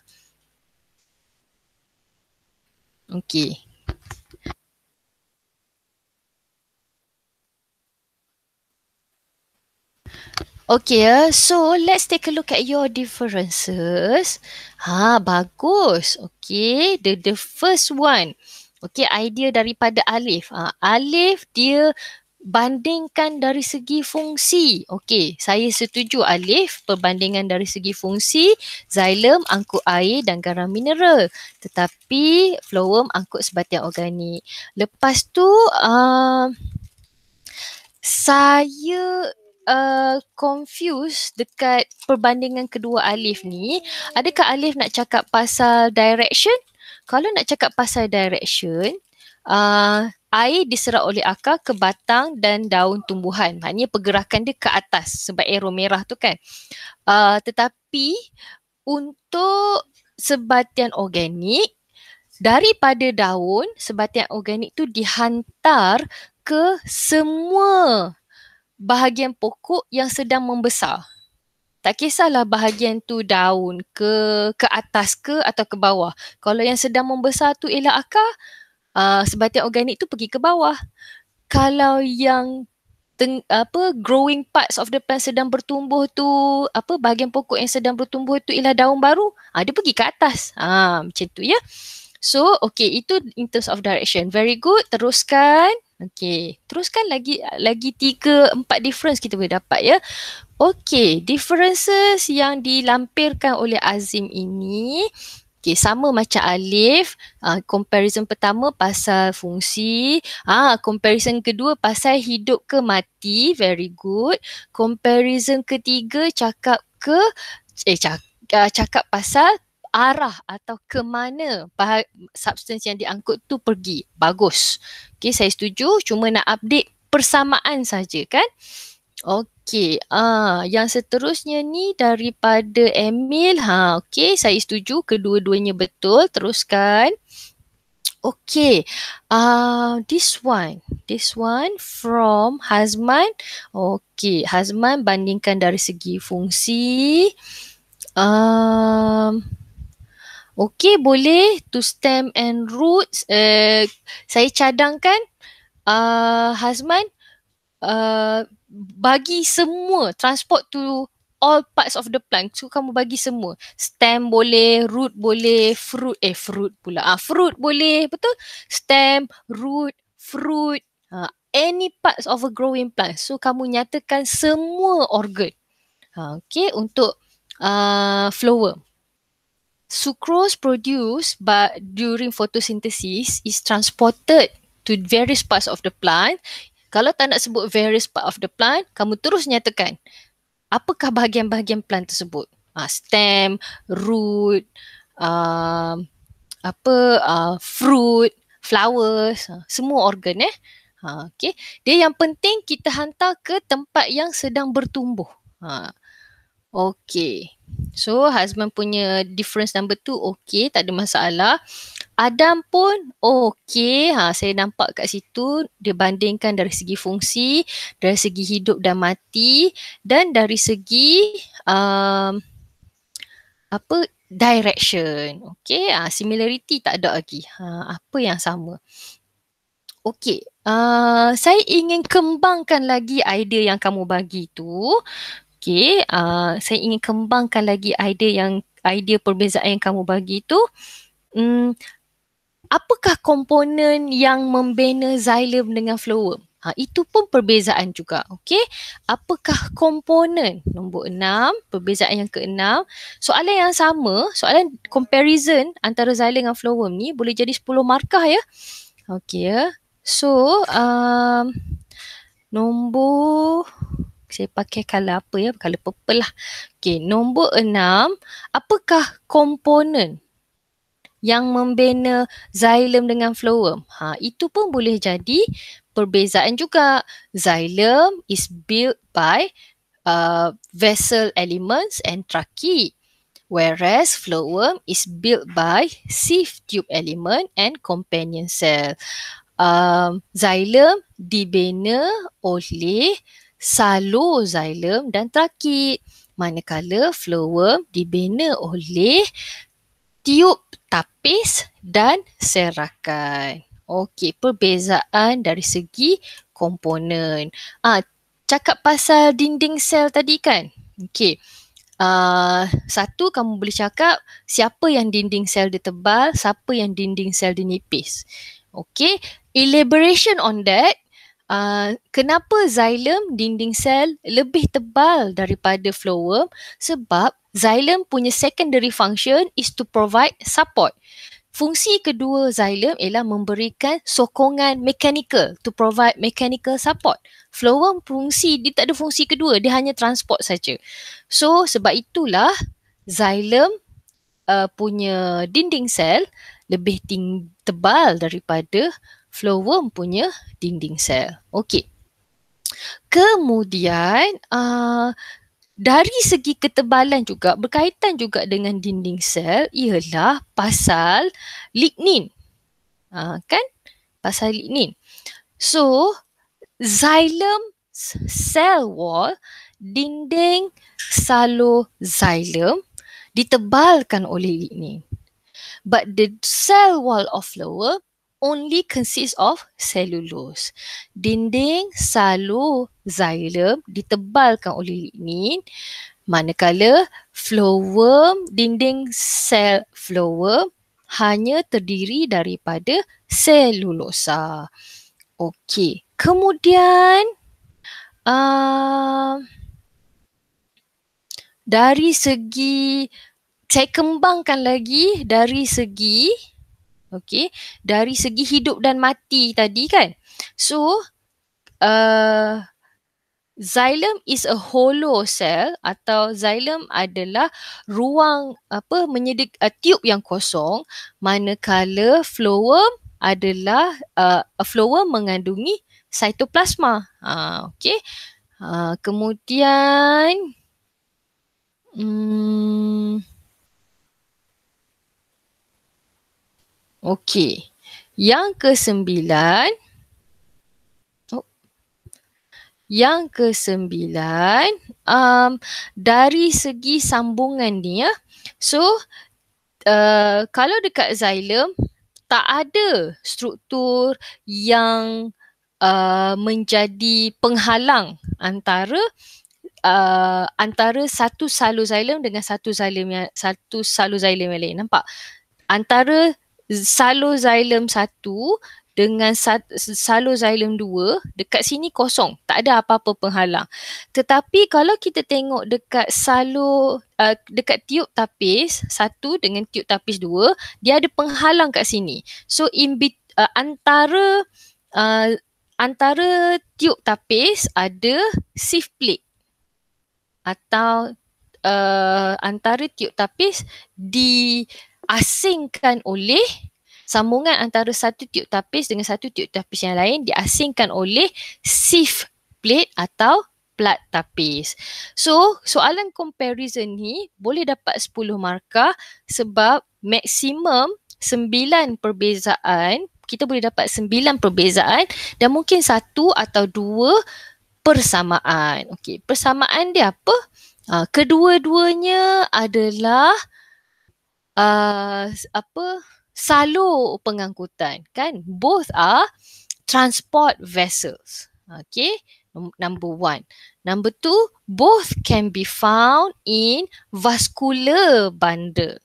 [SPEAKER 1] Okay. Okay, ya. so let's take a look at your differences. Ha, bagus. Okay, the the first one. Okay, idea daripada Alif. Ha, Alif dia bandingkan dari segi fungsi. Okey, saya setuju alif perbandingan dari segi fungsi xylem angkut air dan garam mineral. Tetapi phloem angkut sebatian organik. Lepas tu uh, saya Uh, confuse dekat perbandingan kedua alif ni adakah alif nak cakap pasal direction kalau nak cakap pasal direction uh, air diserap oleh akar ke batang dan daun tumbuhan. Maknanya pergerakan dia ke atas sebab air merah tu kan. Uh, tetapi untuk sebatian organik, daripada daun, sebatian organik tu dihantar ke semua bahagian pokok yang sedang membesar. Tak kisahlah bahagian tu daun ke ke atas ke atau ke bawah. Kalau yang sedang membesar tu ialah akar, Ah, sebatian organik tu pergi ke bawah. Kalau yang teng, apa growing parts of the plant sedang bertumbuh tu, apa bahagian pokok yang sedang bertumbuh tu ialah daun baru, ha, pergi ke atas. Ha, macam tu ya. So, okay, itu in terms of direction. Very good. Teruskan. Okay. Teruskan lagi lagi tiga, empat difference kita boleh dapat ya. Okay, differences yang dilampirkan oleh Azim ini Okay, sama macam alif, uh, comparison pertama pasal fungsi, ah uh, comparison kedua pasal hidup ke mati, very good. Comparison ketiga cakap ke eh cakap, uh, cakap pasal arah atau ke mana substance yang diangkut tu pergi. Bagus. Okay, saya setuju. Cuma nak update persamaan saja kan. Okey, ah yang seterusnya ni daripada Emil. Ha, okey, saya setuju kedua-duanya betul. Teruskan. Okey. Ah this one. This one from Hazman. Okey, Hazman bandingkan dari segi fungsi. Um okey boleh to stem and roots. Uh, saya cadangkan ah uh, Hazman uh, bagi semua transport to all parts of the plant so kamu bagi semua stem boleh root boleh fruit eh fruit pula ah fruit boleh betul stem root fruit ha, any parts of a growing plant so kamu nyatakan semua organ ha, okay untuk uh, flower sucrose produced but during photosynthesis is transported to various parts of the plant kalau tak nak sebut various part of the plant, kamu terus nyatakan apakah bahagian-bahagian plant tersebut. Uh, stem, root, uh, apa uh, fruit, flowers, uh, semua organ eh. Uh, ha, okay. Dia yang penting kita hantar ke tempat yang sedang bertumbuh. Uh, ha, okay. So husband punya difference number tu okey tak ada masalah. Adam pun okey. Ha saya nampak kat situ dia bandingkan dari segi fungsi, dari segi hidup dan mati dan dari segi um, apa direction. Okey, ha, similarity tak ada lagi. Ha apa yang sama? Okey, uh, saya ingin kembangkan lagi idea yang kamu bagi tu okay, uh, saya ingin kembangkan lagi idea yang idea perbezaan yang kamu bagi tu. um, apakah komponen yang membina xylem dengan phloem? Ha, itu pun perbezaan juga. Okay. Apakah komponen? Nombor enam. Perbezaan yang keenam. Soalan yang sama. Soalan comparison antara xylem dengan phloem ni boleh jadi 10 markah ya. Okay ya. So, um, nombor saya pakai colour apa ya? Colour purple lah. Okay, nombor enam. Apakah komponen yang membina xylem dengan phloem? Ha, itu pun boleh jadi perbezaan juga. Xylem is built by uh, vessel elements and trachea. Whereas phloem is built by sieve tube element and companion cell. Um, xylem dibina oleh Salo, saloxylem dan trakit. Manakala flowerm dibina oleh tiup tapis dan serakan. Okey, perbezaan dari segi komponen. Ah, cakap pasal dinding sel tadi kan? Okey. Uh, satu kamu boleh cakap siapa yang dinding sel dia tebal, siapa yang dinding sel dia nipis. Okey, elaboration on that Uh, kenapa xylem dinding sel lebih tebal daripada flowerm? Sebab xylem punya secondary function is to provide support. Fungsi kedua xylem ialah memberikan sokongan mechanical to provide mechanical support. Flowerm fungsi dia tak ada fungsi kedua, dia hanya transport saja. So sebab itulah xylem uh, punya dinding sel lebih ting- tebal daripada flowworm punya dinding sel. Okey. Kemudian uh, dari segi ketebalan juga berkaitan juga dengan dinding sel ialah pasal lignin. Uh, kan? Pasal lignin. So, xylem cell wall, dinding salur xylem ditebalkan oleh lignin. But the cell wall of flower only consists of cellulose. Dinding salu xylem ditebalkan oleh lignin manakala flowerm dinding sel flowerm hanya terdiri daripada selulosa. Okey, kemudian uh, dari segi saya kembangkan lagi dari segi Okay. Dari segi hidup dan mati tadi kan. So, uh, xylem is a hollow cell atau xylem adalah ruang apa menyedik uh, tube yang kosong manakala phloem adalah uh, a phloem mengandungi cytoplasma. Ha, okay. Ha, kemudian hmm, Okey. Yang kesembilan. Oh. Yang kesembilan. Um, dari segi sambungan ni ya. So, uh, kalau dekat xylem, tak ada struktur yang uh, menjadi penghalang antara uh, antara satu salur xylem dengan satu xylem yang satu salur xylem yang lain nampak antara salo xylem 1 dengan salo xylem 2 dekat sini kosong tak ada apa-apa penghalang tetapi kalau kita tengok dekat salo uh, dekat tiup tapis 1 dengan tiup tapis 2 dia ada penghalang kat sini so in uh, antara uh, antara tiup tapis ada sieve plate atau uh, antara tiup tapis di diasingkan oleh sambungan antara satu tiup tapis dengan satu tiup tapis yang lain diasingkan oleh sieve plate atau plat tapis. So, soalan comparison ni boleh dapat 10 markah sebab maksimum 9 perbezaan, kita boleh dapat 9 perbezaan dan mungkin satu atau dua persamaan. Okey, persamaan dia apa? Ah, kedua-duanya adalah Uh, apa salur pengangkutan kan both are transport vessels okay number one number two both can be found in vascular bundle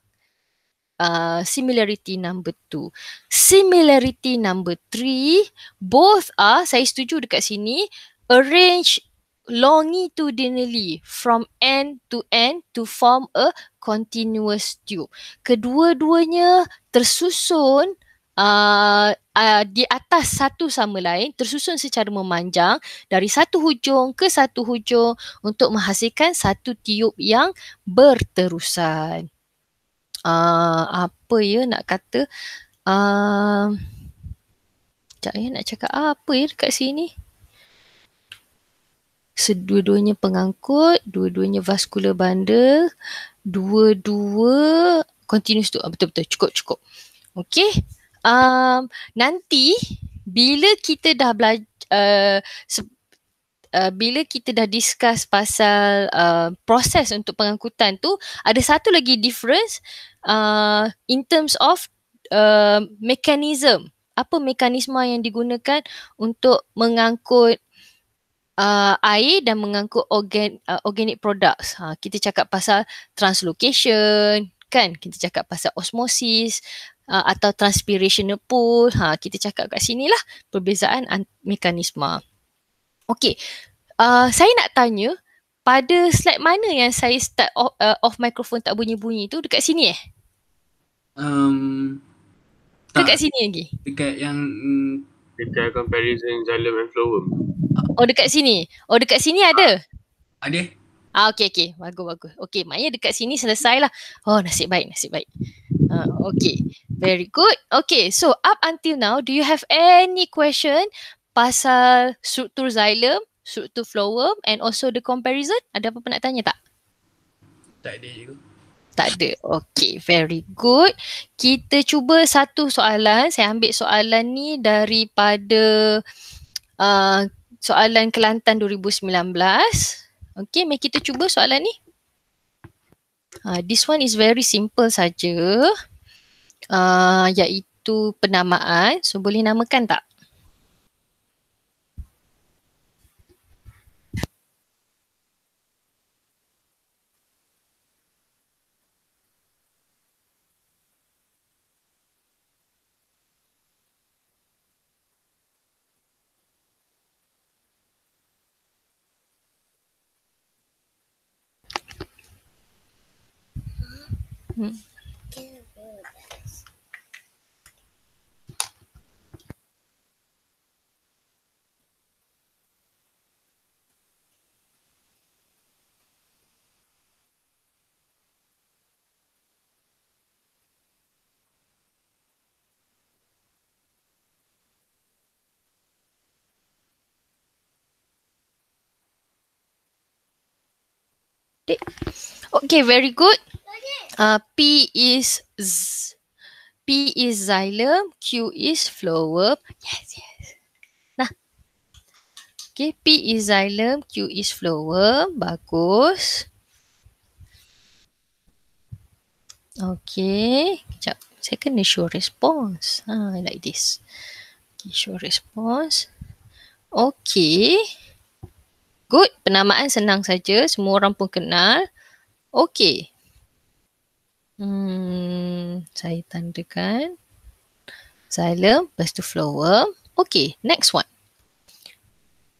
[SPEAKER 1] Uh, similarity number two. Similarity number three, both are, saya setuju dekat sini, arrange longitudinally from end to end to form a continuous tube. Kedua-duanya tersusun Uh, uh, di atas satu sama lain tersusun secara memanjang dari satu hujung ke satu hujung untuk menghasilkan satu tiup yang berterusan. Uh, apa ya nak kata? Uh, sekejap ya nak cakap apa ya dekat sini? dua-duanya pengangkut, dua-duanya vascular bundle, dua-dua continuous tu. Ah, betul-betul, cukup-cukup. Okey, Um, nanti, bila kita dah belajar, uh, Uh, bila kita dah discuss pasal uh, proses untuk pengangkutan tu ada satu lagi difference uh, in terms of uh, mekanism apa mekanisme yang digunakan untuk mengangkut uh, air dan mengangkut organ, uh, organic products. Ha, kita cakap pasal translocation, kan? Kita cakap pasal osmosis uh, atau transpirational pool. Ha, kita cakap kat sini lah perbezaan mekanisma. Okey, uh, saya nak tanya pada slide mana yang saya start off, uh, off microphone tak bunyi-bunyi tu? Dekat sini eh? Um, tak. sini lagi? Dekat yang Retail comparison Zalem and flower Oh dekat sini. Oh dekat sini ada. Ada. Ah okey okey. Bagus bagus. Okey, maknanya dekat sini selesai lah Oh nasib baik, nasib baik. Uh, okey. Very good. Okey, so up until now do you have any question pasal struktur xylem, struktur flower and also the comparison? Ada apa-apa nak tanya tak? Tak ada juga. Tak ada. Okay, very good. Kita cuba satu soalan. Saya ambil soalan ni daripada uh, soalan Kelantan 2019. Okay, mari kita cuba soalan ni. Uh, this one is very simple saja. Uh, iaitu penamaan. So, boleh namakan tak? Mm-hmm. Okay, very good. Uh, P is z. P is xylem, Q is flower. Yes, yes. Nah. Okay, P is xylem, Q is flower. Bagus. Okay. Kejap. Saya kena show response. Ha, like this. Okay, show response. Okay. Good. Penamaan senang saja. Semua orang pun kenal. Okay. Hmm, saya tandakan. saya lepas tu flower. Okay, next one.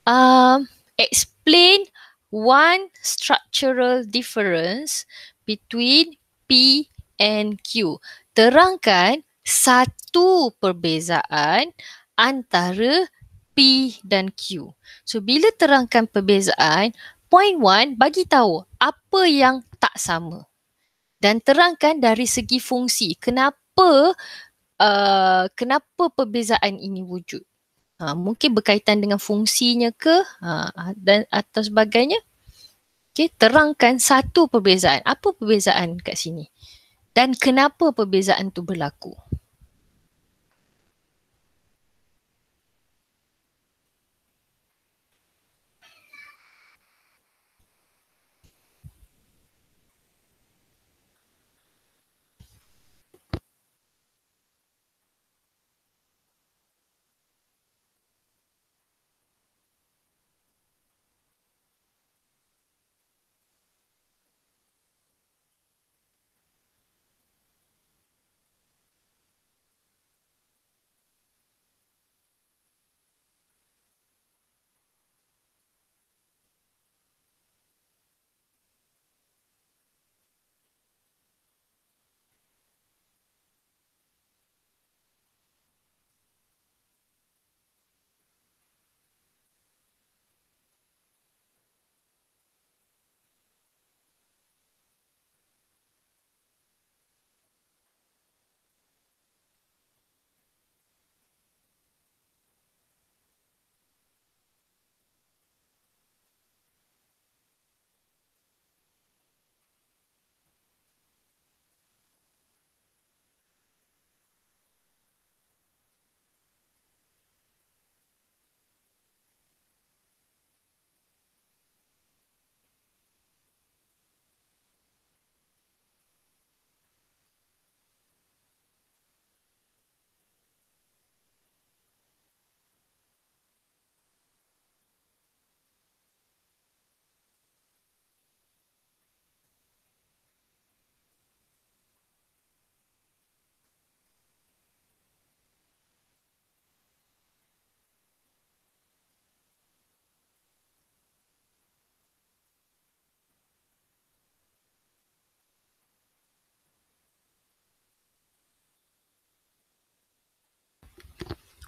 [SPEAKER 1] Um, explain one structural difference between P and Q. Terangkan satu perbezaan antara P dan Q. So bila terangkan perbezaan, point one bagi tahu apa yang tak sama dan terangkan dari segi fungsi kenapa uh, kenapa perbezaan ini wujud ha, mungkin berkaitan dengan fungsinya ke ha, dan atau sebagainya okey terangkan satu perbezaan apa perbezaan kat sini dan kenapa perbezaan tu berlaku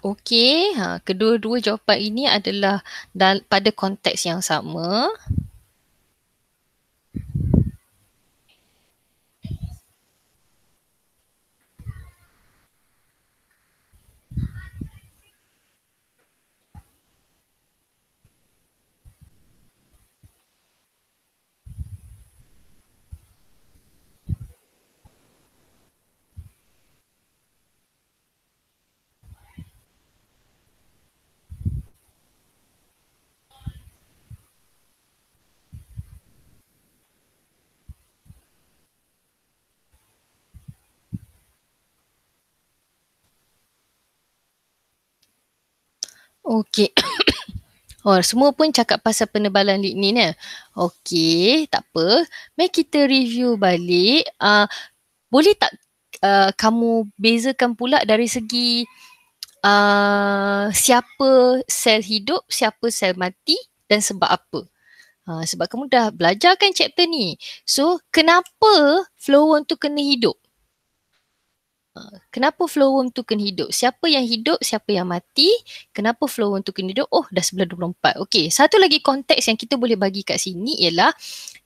[SPEAKER 1] Okey, ha, kedua-dua jawapan ini adalah dal- pada konteks yang sama. Okey. Oh, semua pun cakap pasal penebalan lignin ya. Eh? Okey, tak apa. Mari kita review balik. Uh, boleh tak uh, kamu bezakan pula dari segi uh, siapa sel hidup, siapa sel mati dan sebab apa? Uh, sebab kamu dah belajar kan chapter ni. So, kenapa flowon tu kena hidup? Ah, kenapa flowworm tu kena hidup? Siapa yang hidup, siapa yang mati? Kenapa flowworm tu kena hidup? Oh, dah sebelah 24. Okey, satu lagi konteks yang kita boleh bagi kat sini ialah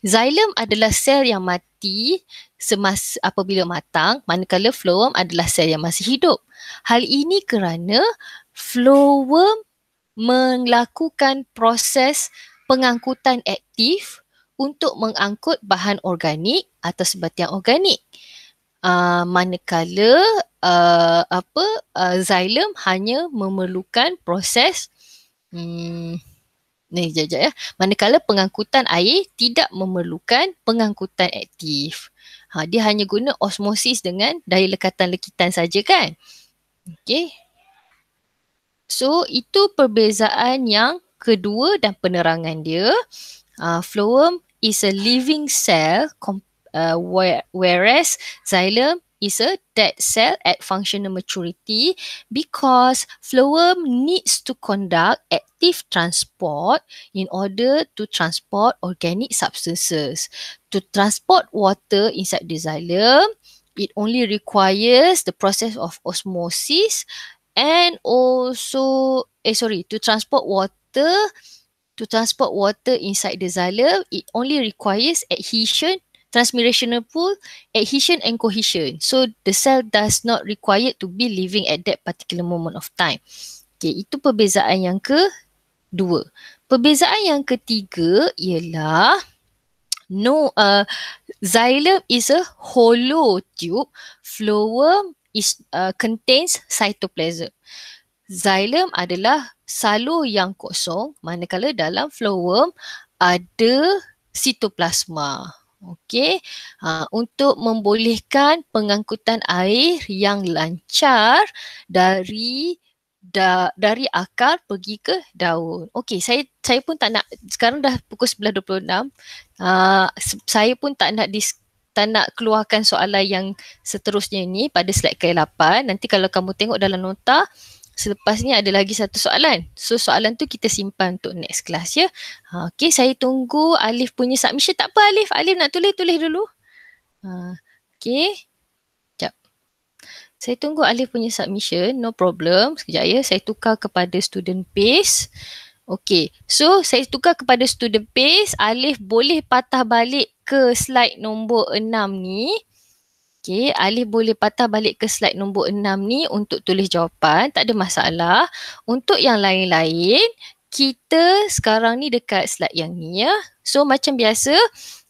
[SPEAKER 1] xylem adalah sel yang mati semasa apabila matang, manakala flowworm adalah sel yang masih hidup. Hal ini kerana flowworm melakukan proses pengangkutan aktif untuk mengangkut bahan organik atau sebatian organik uh, manakala uh, apa uh, xylem hanya memerlukan proses hmm, ni jajak ya manakala pengangkutan air tidak memerlukan pengangkutan aktif ha dia hanya guna osmosis dengan daya lekatan lekitan saja kan okey so itu perbezaan yang kedua dan penerangan dia uh, phloem is a living cell comp- uh, whereas xylem is a dead cell at functional maturity because phloem needs to conduct active transport in order to transport organic substances. To transport water inside the xylem, it only requires the process of osmosis and also, eh, sorry, to transport water to transport water inside the xylem, it only requires adhesion Transmigrational pool, adhesion and cohesion. So the cell does not required to be living at that particular moment of time. Okay, itu perbezaan yang kedua. Perbezaan yang ketiga ialah no uh, xylem is a hollow tube, phloem is uh, contains cytoplasm. Xylem adalah salur yang kosong manakala dalam phloem ada sitoplasma. Okey, ha, untuk membolehkan pengangkutan air yang lancar dari da, dari akar pergi ke daun. Okey, saya saya pun tak nak sekarang dah pukul 11.26. Ha, saya pun tak nak dis, tak nak keluarkan soalan yang seterusnya ini pada slide ke-8. Nanti kalau kamu tengok dalam nota, Selepas ni ada lagi satu soalan. So soalan tu kita simpan untuk next class ya. Ha, okay saya tunggu Alif punya submission. Tak apa Alif. Alif nak tulis, tulis dulu. Ha, okay. Sekejap. Saya tunggu Alif punya submission. No problem. Sekejap ya. Saya tukar kepada student base. Okay. So saya tukar kepada student base. Alif boleh patah balik ke slide nombor enam ni. Okey, Ali boleh patah balik ke slide nombor enam ni untuk tulis jawapan, tak ada masalah. Untuk yang lain-lain, kita sekarang ni dekat slide yang ni ya. So macam biasa,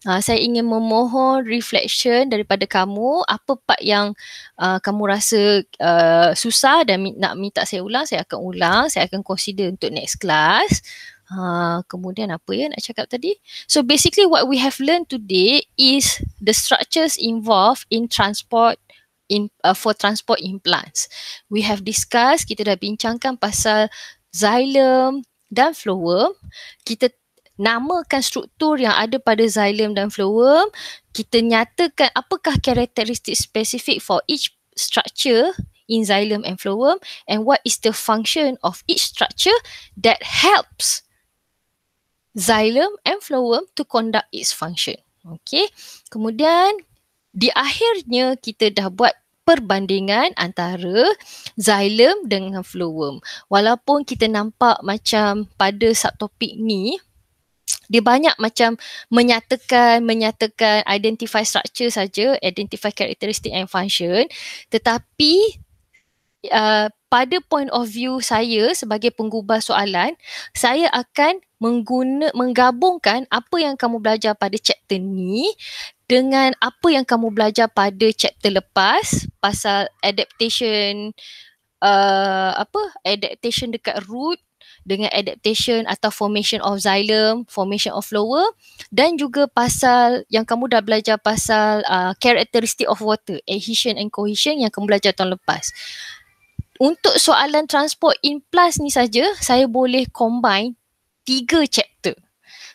[SPEAKER 1] uh, saya ingin memohon reflection daripada kamu, apa part yang uh, kamu rasa uh, susah dan nak minta saya ulang, saya akan ulang, saya akan consider untuk next class. Uh, kemudian apa ya nak cakap tadi? So basically what we have learned today is the structures involved in transport in uh, for transport implants. We have discussed, kita dah bincangkan pasal xylem dan phloem. Kita namakan struktur yang ada pada xylem dan phloem. Kita nyatakan apakah karakteristik spesifik for each structure in xylem and phloem and what is the function of each structure that helps xylem and phloem to conduct its function. Okay, Kemudian di akhirnya kita dah buat perbandingan antara xylem dengan phloem. Walaupun kita nampak macam pada subtopik ni dia banyak macam menyatakan menyatakan identify structure saja, identify characteristic and function, tetapi uh, pada point of view saya sebagai penggubah soalan, saya akan mengguna, menggabungkan apa yang kamu belajar pada chapter ni dengan apa yang kamu belajar pada chapter lepas pasal adaptation uh, apa adaptation dekat root dengan adaptation atau formation of xylem, formation of flower dan juga pasal yang kamu dah belajar pasal uh, characteristic of water, adhesion and cohesion yang kamu belajar tahun lepas untuk soalan transport in plus ni saja saya boleh combine tiga chapter.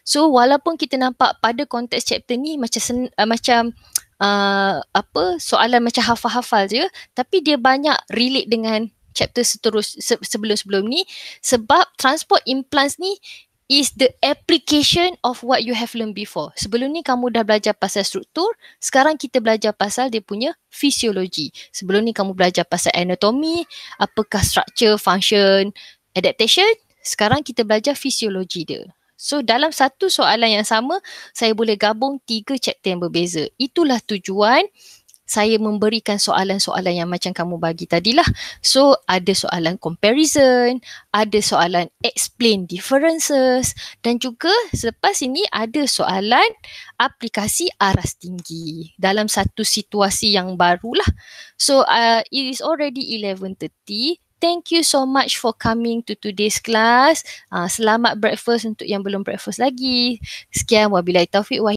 [SPEAKER 1] So walaupun kita nampak pada konteks chapter ni macam sen, uh, macam uh, apa soalan macam hafal-hafal je tapi dia banyak relate dengan chapter seterus sebelum-sebelum ni sebab transport implants ni is the application of what you have learned before. Sebelum ni kamu dah belajar pasal struktur, sekarang kita belajar pasal dia punya fisiologi. Sebelum ni kamu belajar pasal anatomi, apakah structure, function, adaptation, sekarang kita belajar fisiologi dia. So dalam satu soalan yang sama, saya boleh gabung tiga chapter yang berbeza. Itulah tujuan saya memberikan soalan-soalan yang macam kamu bagi tadilah. So ada soalan comparison, ada soalan explain differences dan juga selepas ini ada soalan aplikasi aras tinggi dalam satu situasi yang barulah. So uh, it is already 11.30. Thank you so much for coming to today's class. Uh, selamat breakfast untuk yang belum breakfast lagi. Sekian wabillahi taufiq wa